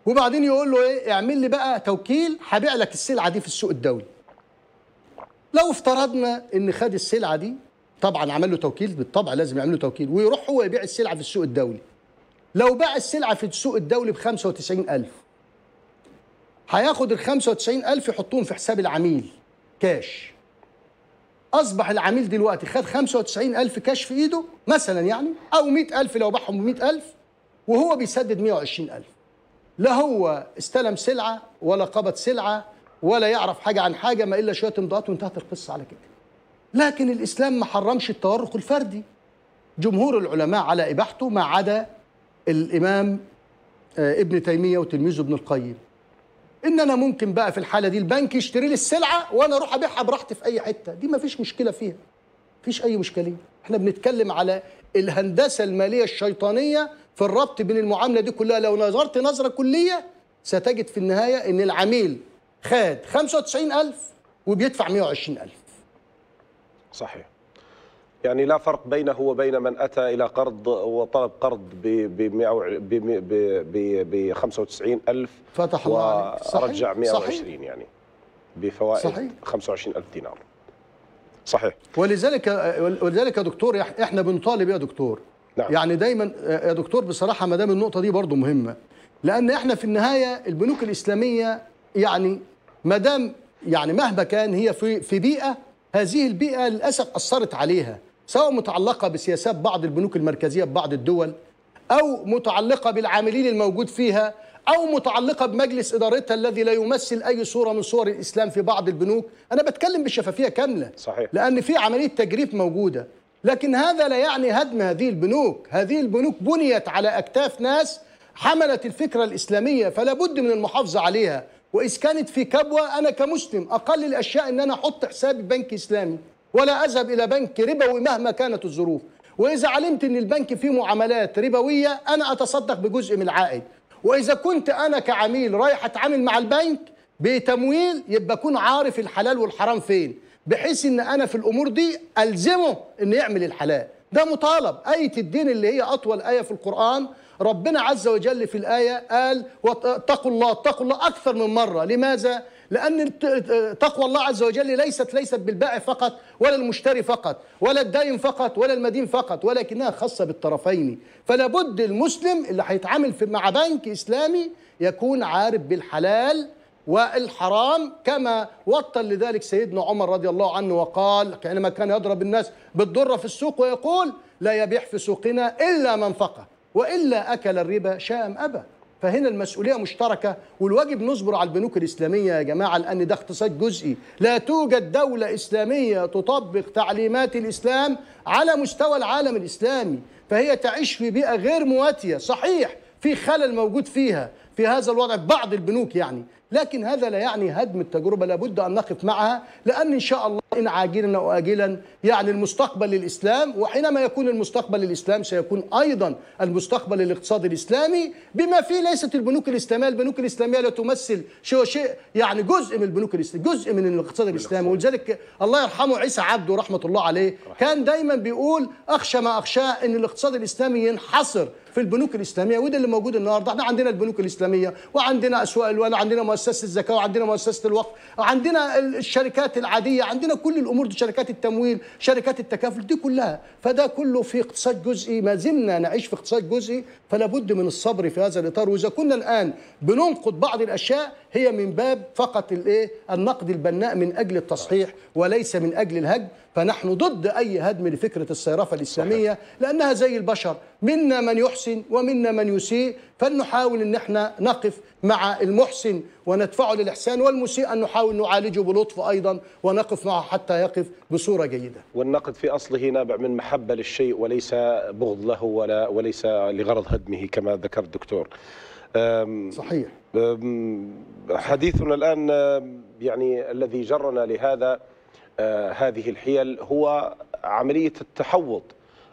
S2: وبعدين يقول له إيه اعمل لي بقى توكيل هبيع لك السلعة دي في السوق الدولي لو افترضنا ان خد السلعه دي طبعا عمل له توكيل بالطبع لازم يعمل له توكيل ويروح هو يبيع السلعه في السوق الدولي لو باع السلعه في السوق الدولي ب 95000 هياخد ال 95000 يحطهم في حساب العميل كاش اصبح العميل دلوقتي خد 95000 كاش في ايده مثلا يعني او 100000 لو باعهم ب 100000 وهو بيسدد 120000 لا هو استلم سلعه ولا قبض سلعه ولا يعرف حاجه عن حاجه ما الا شويه امضاءات وانتهت القصه على كده لكن الاسلام ما حرمش التورق الفردي جمهور العلماء على اباحته ما عدا الامام آه، ابن تيميه وتلميذه ابن القيم ان انا ممكن بقى في الحاله دي البنك يشتري لي السلعه وانا اروح ابيعها براحتي في اي حته دي ما فيش مشكله فيها فيش اي مشكله احنا بنتكلم على الهندسه الماليه الشيطانيه في الربط بين المعامله دي كلها لو نظرت نظره كليه ستجد في النهايه ان العميل خد 95000 وبيدفع 120000
S1: صحيح يعني لا فرق بينه وبين من أتى إلى قرض وطلب قرض ب ب ب 95 ألف
S2: فتح الله عليك ورجع 120
S1: صحيح. يعني بفوائد صحيح. 25 ألف دينار صحيح
S2: ولذلك ولذلك يا دكتور احنا بنطالب يا دكتور نعم. يعني دايما يا دكتور بصراحه ما دام النقطه دي برضو مهمه لان احنا في النهايه البنوك الاسلاميه يعني ما دام يعني مهما كان هي في في بيئه هذه البيئه للاسف اثرت عليها سواء متعلقة بسياسات بعض البنوك المركزية ببعض الدول أو متعلقة بالعاملين الموجود فيها أو متعلقة بمجلس إدارتها الذي لا يمثل أي صورة من صور الإسلام في بعض البنوك أنا بتكلم بشفافية كاملة صحيح. لأن في عملية تجريف موجودة لكن هذا لا يعني هدم هذه البنوك هذه البنوك بنيت على أكتاف ناس حملت الفكرة الإسلامية فلا بد من المحافظة عليها وإذا كانت في كبوة أنا كمسلم أقل الأشياء أن أنا أحط حسابي بنك إسلامي ولا أذهب إلى بنك ربوي مهما كانت الظروف وإذا علمت أن البنك فيه معاملات ربوية أنا أتصدق بجزء من العائد وإذا كنت أنا كعميل رايح أتعامل مع البنك بتمويل يبقى أكون عارف الحلال والحرام فين بحيث أن أنا في الأمور دي ألزمه أن يعمل الحلال ده مطالب آية الدين اللي هي أطول آية في القرآن ربنا عز وجل في الآية قال واتقوا الله اتقوا الله أكثر من مرة لماذا؟ لأن تقوى الله عز وجل ليست ليست بالبائع فقط ولا المشتري فقط ولا الداين فقط ولا المدين فقط ولكنها خاصة بالطرفين فلا بد المسلم اللي هيتعامل مع بنك إسلامي يكون عارف بالحلال والحرام كما وطن لذلك سيدنا عمر رضي الله عنه وقال حينما كان يضرب الناس بالضرة في السوق ويقول لا يبيع في سوقنا إلا من فقه وإلا أكل الربا شاء أم أبى فهنا المسؤوليه مشتركه والواجب نصبر على البنوك الاسلاميه يا جماعه لان ده اقتصاد جزئي لا توجد دوله اسلاميه تطبق تعليمات الاسلام على مستوى العالم الاسلامي فهي تعيش في بيئه غير مواتيه صحيح في خلل موجود فيها في هذا الوضع بعض البنوك يعني لكن هذا لا يعني هدم التجربة لابد أن نقف معها لأن إن شاء الله إن عاجلا أو آجلا يعني المستقبل للإسلام وحينما يكون المستقبل للإسلام سيكون أيضا المستقبل الاقتصادي الإسلامي بما فيه ليست البنوك الإسلامية البنوك الإسلامية لا تمثل شيء شيء يعني جزء من البنوك الإسلامية جزء من الاقتصاد الإسلامي ولذلك الله يرحمه عيسى عبده رحمة الله عليه كان دايما بيقول أخشى ما أخشاه أن الاقتصاد الإسلامي ينحصر في البنوك الاسلاميه وده اللي موجود النهارده احنا عندنا البنوك الاسلاميه وعندنا اسواق الولاء عندنا مؤسسه الزكاه وعندنا مؤسسه الوقف عندنا الشركات العاديه عندنا كل الامور دي شركات التمويل شركات التكافل دي كلها فده كله في اقتصاد جزئي ما زلنا نعيش في اقتصاد جزئي فلا بد من الصبر في هذا الاطار واذا كنا الان بننقد بعض الاشياء هي من باب فقط الايه النقد البناء من اجل التصحيح وليس من اجل الهدم فنحن ضد اي هدم لفكره الصرافه الاسلاميه لانها زي البشر منا من يحسن ومنا من يسيء فلنحاول ان احنا نقف مع المحسن وندفعه للاحسان والمسيء ان نحاول نعالجه بلطف ايضا ونقف معه حتى يقف بصوره جيده.
S1: والنقد في اصله نابع من محبه للشيء وليس بغض له ولا وليس لغرض هدمه كما ذكر الدكتور. صحيح. حديثنا الآن يعني الذي جرنا لهذا أه، هذه الحيل هو عملية التحوط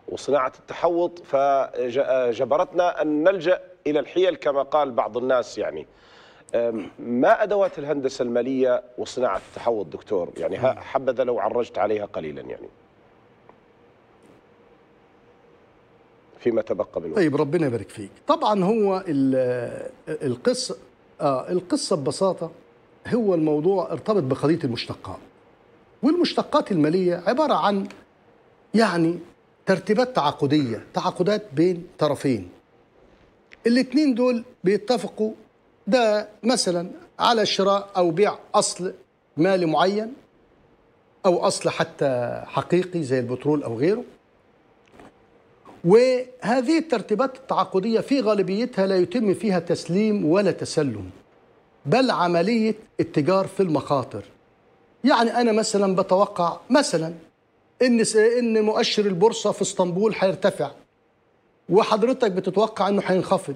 S1: وصناعة التحوط فجبرتنا أن نلجأ إلى الحيل كما قال بعض الناس يعني ما أدوات الهندسة المالية وصناعة التحوط دكتور يعني حبذا لو عرجت عليها قليلا يعني فيما تبقى من طيب ربنا يبارك فيك
S2: طبعا هو القصة آه القصة ببساطة هو الموضوع ارتبط بقضية المشتقات والمشتقات المالية عبارة عن يعني ترتيبات تعاقدية تعاقدات بين طرفين الاتنين دول بيتفقوا ده مثلا على شراء أو بيع أصل مالي معين أو أصل حتى حقيقي زي البترول أو غيره وهذه الترتيبات التعاقدية في غالبيتها لا يتم فيها تسليم ولا تسلم بل عملية التجار في المخاطر يعني أنا مثلا بتوقع مثلا إن إن مؤشر البورصة في اسطنبول هيرتفع وحضرتك بتتوقع إنه هينخفض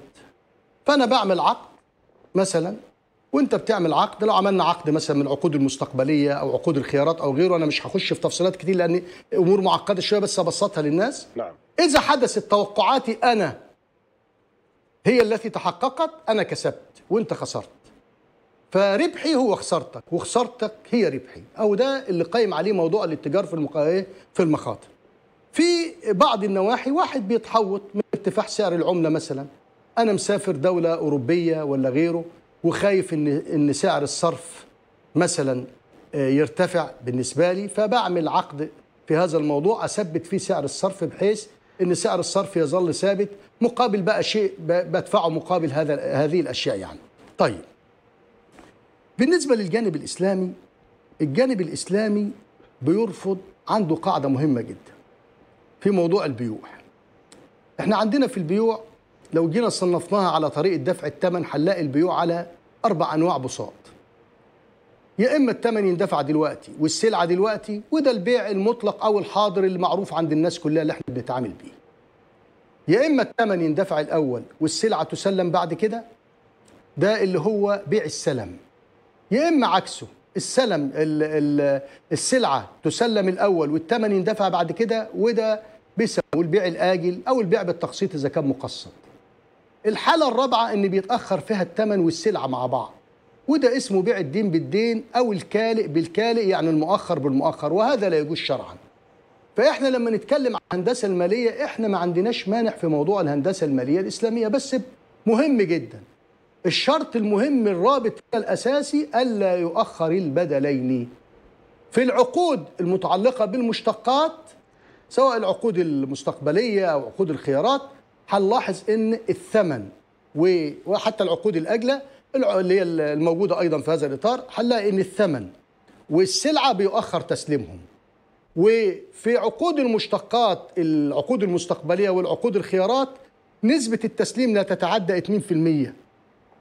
S2: فأنا بعمل عقد مثلا وانت بتعمل عقد لو عملنا عقد مثلا من العقود المستقبليه او عقود الخيارات او غيره انا مش هخش في تفصيلات كتير لان امور معقده شويه بس ابسطها للناس نعم اذا حدثت توقعاتي انا هي التي تحققت انا كسبت وانت خسرت فربحي هو خسارتك وخسارتك هي ربحي او ده اللي قايم عليه موضوع الاتجار في المقا... إيه، في المخاطر في بعض النواحي واحد بيتحوط من ارتفاع سعر العمله مثلا انا مسافر دوله اوروبيه ولا غيره وخايف ان ان سعر الصرف مثلا آه، يرتفع بالنسبه لي فبعمل عقد في هذا الموضوع اثبت فيه سعر الصرف بحيث ان سعر الصرف يظل ثابت مقابل بقى شيء بدفعه مقابل هذا هذه الاشياء يعني. طيب بالنسبه للجانب الاسلامي الجانب الاسلامي بيرفض عنده قاعده مهمه جدا في موضوع البيوع. احنا عندنا في البيوع لو جينا صنفناها على طريقه دفع التمن هنلاقي البيوع على اربع انواع بساط يا اما التمن يندفع دلوقتي والسلعه دلوقتي وده البيع المطلق او الحاضر المعروف عند الناس كلها اللي احنا بنتعامل بيه يا اما التمن يندفع الاول والسلعه تسلم بعد كده ده اللي هو بيع السلم يا اما عكسه السلم الـ الـ السلعه تسلم الاول والتمن يندفع بعد كده وده بيسموه البيع الاجل او البيع بالتقسيط اذا كان مقسط الحالة الرابعة إن بيتأخر فيها الثمن والسلعة مع بعض وده اسمه بيع الدين بالدين أو الكالئ بالكالئ يعني المؤخر بالمؤخر وهذا لا يجوز شرعا فإحنا لما نتكلم عن الهندسة المالية إحنا ما عندناش مانع في موضوع الهندسة المالية الإسلامية بس مهم جدا الشرط المهم الرابط الأساسي ألا يؤخر البدلين في العقود المتعلقة بالمشتقات سواء العقود المستقبلية أو عقود الخيارات هنلاحظ ان الثمن وحتى العقود الاجله اللي هي الموجوده ايضا في هذا الاطار هنلاقي ان الثمن والسلعه بيؤخر تسليمهم وفي عقود المشتقات العقود المستقبليه والعقود الخيارات نسبه التسليم لا تتعدى 2%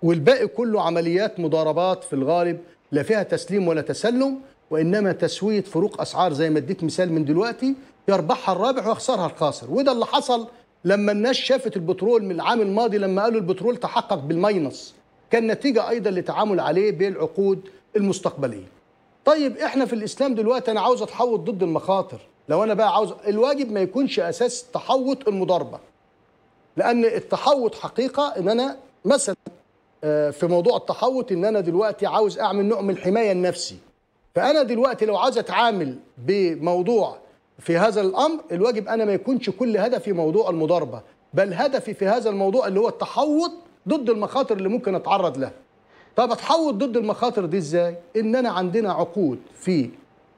S2: والباقي كله عمليات مضاربات في الغالب لا فيها تسليم ولا تسلم وانما تسويه فروق اسعار زي ما اديت مثال من دلوقتي يربحها الرابح ويخسرها الخاسر وده اللي حصل لما الناس شافت البترول من العام الماضي لما قالوا البترول تحقق بالماينص كان نتيجة أيضا لتعامل عليه بالعقود المستقبلية طيب إحنا في الإسلام دلوقتي أنا عاوز أتحوط ضد المخاطر لو أنا بقى عاوز الواجب ما يكونش أساس تحوط المضاربة لأن التحوط حقيقة إن أنا مثلا آه، في موضوع التحوط إن أنا دلوقتي عاوز أعمل نوع من الحماية النفسي فأنا دلوقتي لو عاوز أتعامل بموضوع في هذا الامر الواجب انا ما يكونش كل هدفي موضوع المضاربه بل هدفي في هذا الموضوع اللي هو التحوط ضد المخاطر اللي ممكن اتعرض لها طب اتحوط ضد المخاطر دي ازاي ان انا عندنا عقود في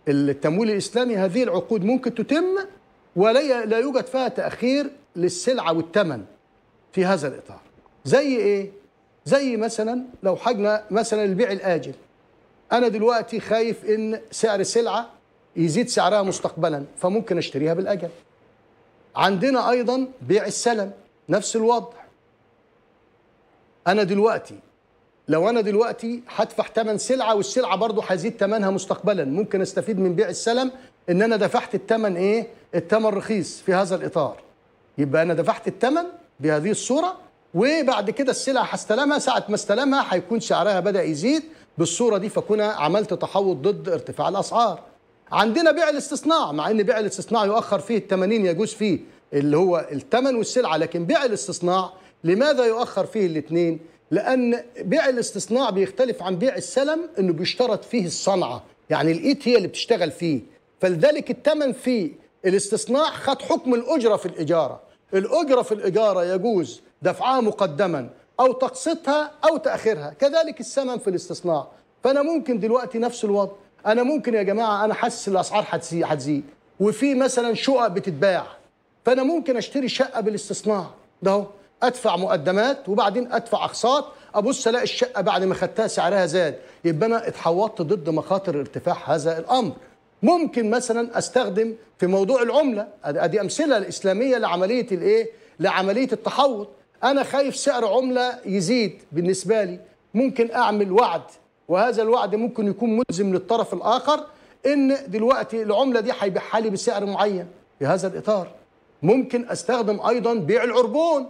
S2: التمويل الاسلامي هذه العقود ممكن تتم ولا لا يوجد فيها تاخير للسلعه والثمن في هذا الاطار زي ايه زي مثلا لو حجنا مثلا البيع الاجل انا دلوقتي خايف ان سعر سلعه يزيد سعرها مستقبلا فممكن اشتريها بالاجل عندنا ايضا بيع السلم نفس الوضع انا دلوقتي لو انا دلوقتي هدفع ثمن سلعه والسلعه برضه هزيد ثمنها مستقبلا ممكن استفيد من بيع السلم ان انا دفعت الثمن ايه الثمن رخيص في هذا الاطار يبقى انا دفعت الثمن بهذه الصوره وبعد كده السلعه هستلمها ساعه ما استلمها هيكون سعرها بدا يزيد بالصوره دي فكنا عملت تحوط ضد ارتفاع الاسعار عندنا بيع الاستصناع مع ان بيع الاستصناع يؤخر فيه الثمانين يجوز فيه اللي هو الثمن والسلعه لكن بيع الاستصناع لماذا يؤخر فيه الاثنين؟ لان بيع الاستصناع بيختلف عن بيع السلم انه بيشترط فيه الصنعه يعني الايد هي اللي بتشتغل فيه فلذلك الثمن في الاستصناع خد حكم الاجره في الاجاره الاجره في الاجاره يجوز دفعها مقدما او تقسيطها او تاخيرها كذلك الثمن في الاستصناع فانا ممكن دلوقتي نفس الوضع انا ممكن يا جماعه انا حاسس الاسعار هتزيد وفي مثلا شقق بتتباع فانا ممكن اشتري شقه بالاستصناع ده هو. ادفع مقدمات وبعدين ادفع اقساط ابص الاقي الشقه بعد ما خدتها سعرها زاد يبقى انا اتحوطت ضد مخاطر ارتفاع هذا الامر ممكن مثلا استخدم في موضوع العمله ادي امثله الاسلاميه لعمليه الايه لعمليه التحوط انا خايف سعر عمله يزيد بالنسبه لي ممكن اعمل وعد وهذا الوعد ممكن يكون ملزم للطرف الآخر إن دلوقتي العملة دي هيبيعها لي بسعر معين في هذا الإطار ممكن أستخدم أيضا بيع العربون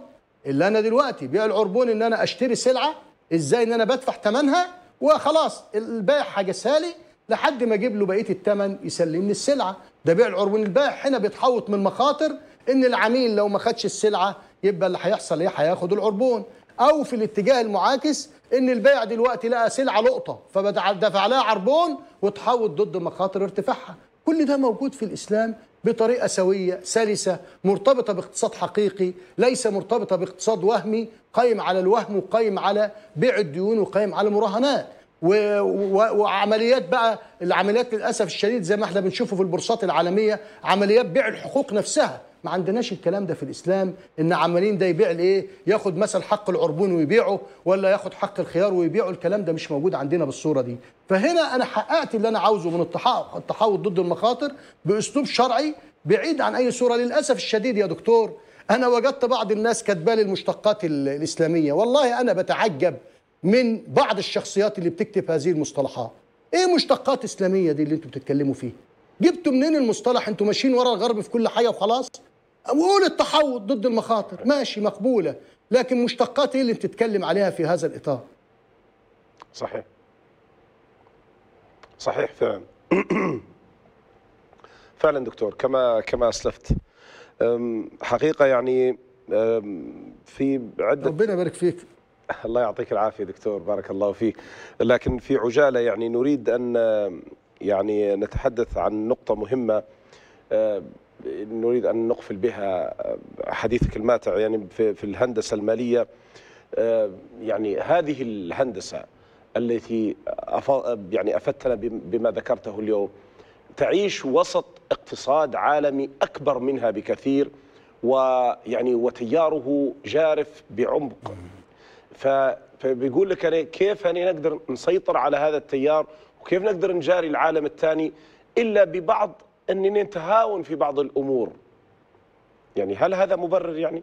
S2: اللي أنا دلوقتي بيع العربون إن أنا أشتري سلعة إزاي إن أنا بدفع ثمنها وخلاص البائع حاجه لي لحد ما اجيب له بقيه الثمن يسلمني السلعه ده بيع العربون البائع هنا بيتحوط من مخاطر ان العميل لو ما خدش السلعه يبقى اللي هيحصل ايه هياخد العربون او في الاتجاه المعاكس ان البائع دلوقتي لقى سلعه لقطه فدفع لها عربون وتحوط ضد مخاطر ارتفاعها كل ده موجود في الاسلام بطريقه سويه سلسه مرتبطه باقتصاد حقيقي ليس مرتبطه باقتصاد وهمي قايم على الوهم وقايم على بيع الديون وقايم على المراهنات و... و... وعمليات بقى العمليات للاسف الشديد زي ما احنا بنشوفه في البورصات العالميه عمليات بيع الحقوق نفسها ما عندناش الكلام ده في الاسلام ان عمالين ده يبيع الايه ياخد مثلا حق العربون ويبيعه ولا ياخد حق الخيار ويبيعه الكلام ده مش موجود عندنا بالصوره دي فهنا انا حققت اللي انا عاوزه من التحاوط ضد المخاطر باسلوب شرعي بعيد عن اي صوره للاسف الشديد يا دكتور انا وجدت بعض الناس كاتبه لي المشتقات الاسلاميه والله انا بتعجب من بعض الشخصيات اللي بتكتب هذه المصطلحات ايه مشتقات اسلاميه دي اللي انتوا بتتكلموا فيها جبتوا منين المصطلح انتوا ماشيين ورا الغرب في كل حاجه وخلاص وقول التحوط ضد المخاطر ماشي مقبوله لكن مشتقات ايه اللي بتتكلم عليها في هذا الاطار
S1: صحيح صحيح فعلا *clears throat* فعلا دكتور كما كما اسلفت حقيقه يعني في عده ربنا يبارك فيك الله يعطيك العافيه دكتور بارك الله فيك لكن في عجاله يعني نريد ان يعني نتحدث عن نقطه مهمه نريد أن نقفل بها حديثك الماتع يعني في الهندسة المالية آه، يعني هذه الهندسة التي يعني أفدتنا بما ذكرته اليوم تعيش وسط اقتصاد عالمي أكبر منها بكثير ويعني وتياره جارف بعمق فبيقول لك أنا كيف أنا نقدر نسيطر على هذا التيار وكيف نقدر نجاري العالم الثاني إلا ببعض ان نتهاون في بعض الأمور يعني هل هذا مبرر يعني؟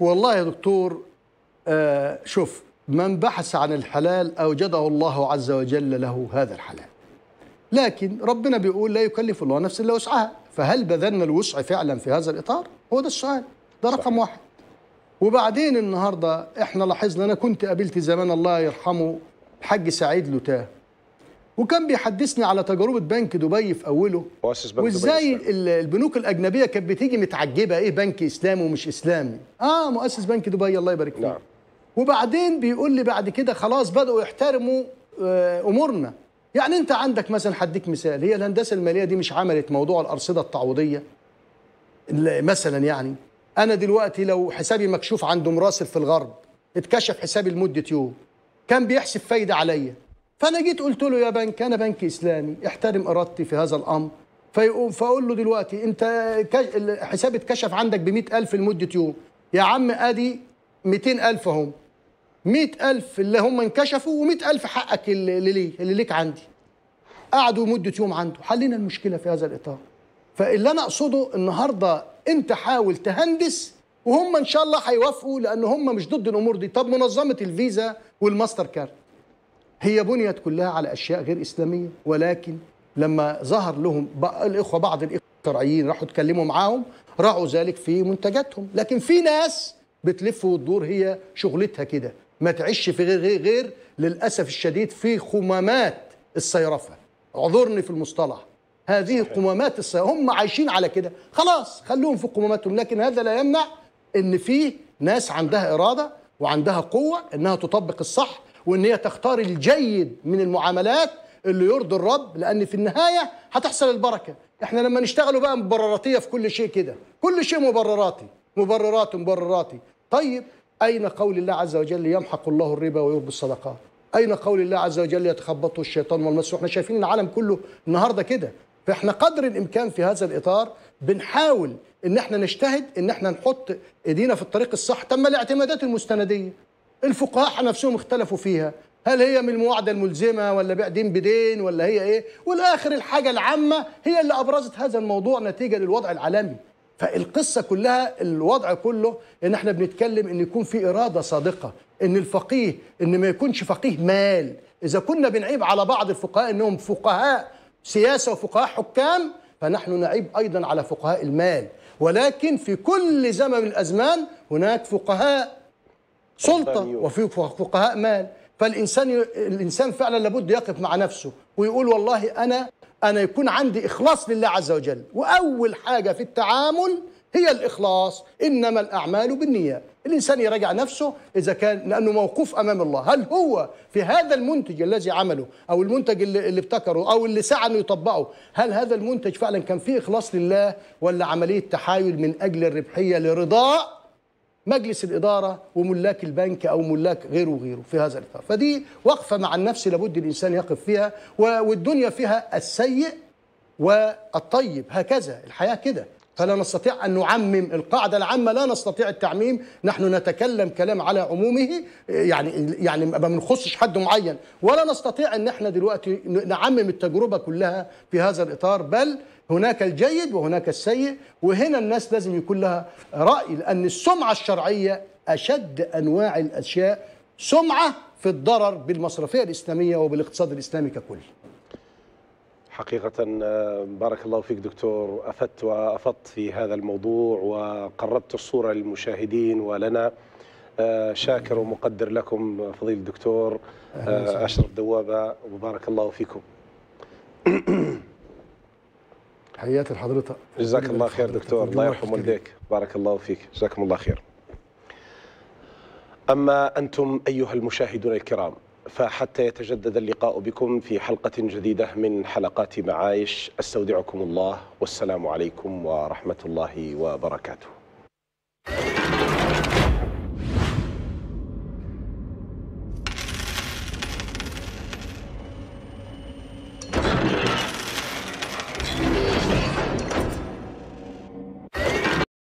S2: والله يا دكتور آه شوف من بحث عن الحلال أوجده الله عز وجل له هذا الحلال لكن ربنا بيقول لا يكلف الله نفسا الا وسعها فهل بذلنا الوسع فعلا في هذا الاطار هو ده السؤال ده رقم واحد وبعدين النهارده احنا لاحظنا انا كنت قابلت زمان الله يرحمه الحاج سعيد لوتاه وكان بيحدثني على تجربه بنك دبي في اوله مؤسس بنك وازاي دبي البنوك الاجنبيه كانت بتيجي متعجبه ايه بنك اسلامي ومش اسلامي اه مؤسس بنك دبي الله يبارك فيه نعم. وبعدين بيقول لي بعد كده خلاص بداوا يحترموا آه، امورنا يعني انت عندك مثلا هديك مثال هي الهندسه الماليه دي مش عملت موضوع الارصده التعويضيه مثلا يعني انا دلوقتي لو حسابي مكشوف عند مراسل في الغرب اتكشف حسابي لمده يوم كان بيحسب فايده عليا فانا جيت قلت له يا بنك انا بنك اسلامي احترم ارادتي في هذا الامر فيقوم فاقول له دلوقتي انت حساب اتكشف عندك ب 100000 لمده يوم يا عم ادي 200000 100 100000 اللي هم انكشفوا و100000 حقك اللي ليه اللي ليك عندي قعدوا مده يوم عنده حلينا المشكله في هذا الاطار فاللي انا اقصده النهارده انت حاول تهندس وهم ان شاء الله هيوافقوا لان هم مش ضد الامور دي طب منظمه الفيزا والماستر كارد هي بنيت كلها على اشياء غير اسلاميه ولكن لما ظهر لهم الاخوه بعض الاخوه الشرعيين راحوا اتكلموا معاهم راعوا ذلك في منتجاتهم لكن في ناس بتلف وتدور هي شغلتها كده ما تعيش في غير غير, غير للاسف الشديد في خمامات الصيرفه اعذرني في المصطلح هذه قمامات هم عايشين على كده خلاص خلوهم في قماماتهم لكن هذا لا يمنع ان في ناس عندها اراده وعندها قوه انها تطبق الصح وان هي تختار الجيد من المعاملات اللي يرضي الرب لان في النهايه هتحصل البركه احنا لما نشتغلوا بقى مبرراتيه في كل شيء كده كل شيء مبرراتي مبررات مبرراتي طيب اين قول الله عز وجل يمحق الله الربا ويربي الصدقات اين قول الله عز وجل يتخبطه الشيطان والمس إحنا شايفين العالم كله النهارده كده فاحنا قدر الامكان في هذا الاطار بنحاول ان احنا نجتهد ان احنا نحط ايدينا في الطريق الصح تم الاعتمادات المستنديه الفقهاء نفسهم اختلفوا فيها هل هي من المواعده الملزمه ولا بيع دين بدين ولا هي ايه والاخر الحاجه العامه هي اللي ابرزت هذا الموضوع نتيجه للوضع العالمي فالقصه كلها الوضع كله ان احنا بنتكلم ان يكون في اراده صادقه ان الفقيه ان ما يكونش فقيه مال اذا كنا بنعيب على بعض الفقهاء انهم فقهاء سياسه وفقهاء حكام فنحن نعيب ايضا على فقهاء المال ولكن في كل زمن من الأزمان هناك فقهاء سلطة وفي فقهاء مال فالإنسان الإنسان فعلا لابد يقف مع نفسه ويقول والله أنا أنا يكون عندي إخلاص لله عز وجل وأول حاجة في التعامل هي الإخلاص إنما الأعمال بالنيات الإنسان يراجع نفسه إذا كان لأنه موقوف أمام الله هل هو في هذا المنتج الذي عمله أو المنتج اللي, اللي ابتكره أو اللي سعى أنه يطبقه هل هذا المنتج فعلا كان فيه إخلاص لله ولا عملية تحايل من أجل الربحية لرضاء مجلس الإدارة وملاك البنك أو ملاك غيره وغيره في هذا الإطار فدي وقفة مع النفس لابد الإنسان يقف فيها والدنيا فيها السيء والطيب هكذا الحياة كده فلا نستطيع أن نعمم القاعدة العامة لا نستطيع التعميم نحن نتكلم كلام على عمومه يعني يعني ما بنخصش حد معين ولا نستطيع أن احنا دلوقتي نعمم التجربة كلها في هذا الإطار بل هناك الجيد وهناك السيء وهنا الناس لازم يكون لها رأي لأن السمعة الشرعية أشد أنواع الأشياء سمعة في الضرر بالمصرفية الإسلامية وبالاقتصاد الإسلامي ككل
S1: حقيقة آه، بارك الله فيك دكتور أفدت وأفضت في هذا الموضوع وقربت الصورة للمشاهدين ولنا آه، شاكر ومقدر لكم فضيل الدكتور
S2: آه، أشرف
S1: دوابة وبارك الله فيكم
S2: *coughs* حياتي لحضرتك
S1: جزاك الله خير دكتور الله يرحم والديك بارك الله فيك جزاكم الله خير أما أنتم أيها المشاهدون الكرام فحتى يتجدد اللقاء بكم في حلقة جديدة من حلقات معايش أستودعكم الله والسلام عليكم ورحمة الله وبركاته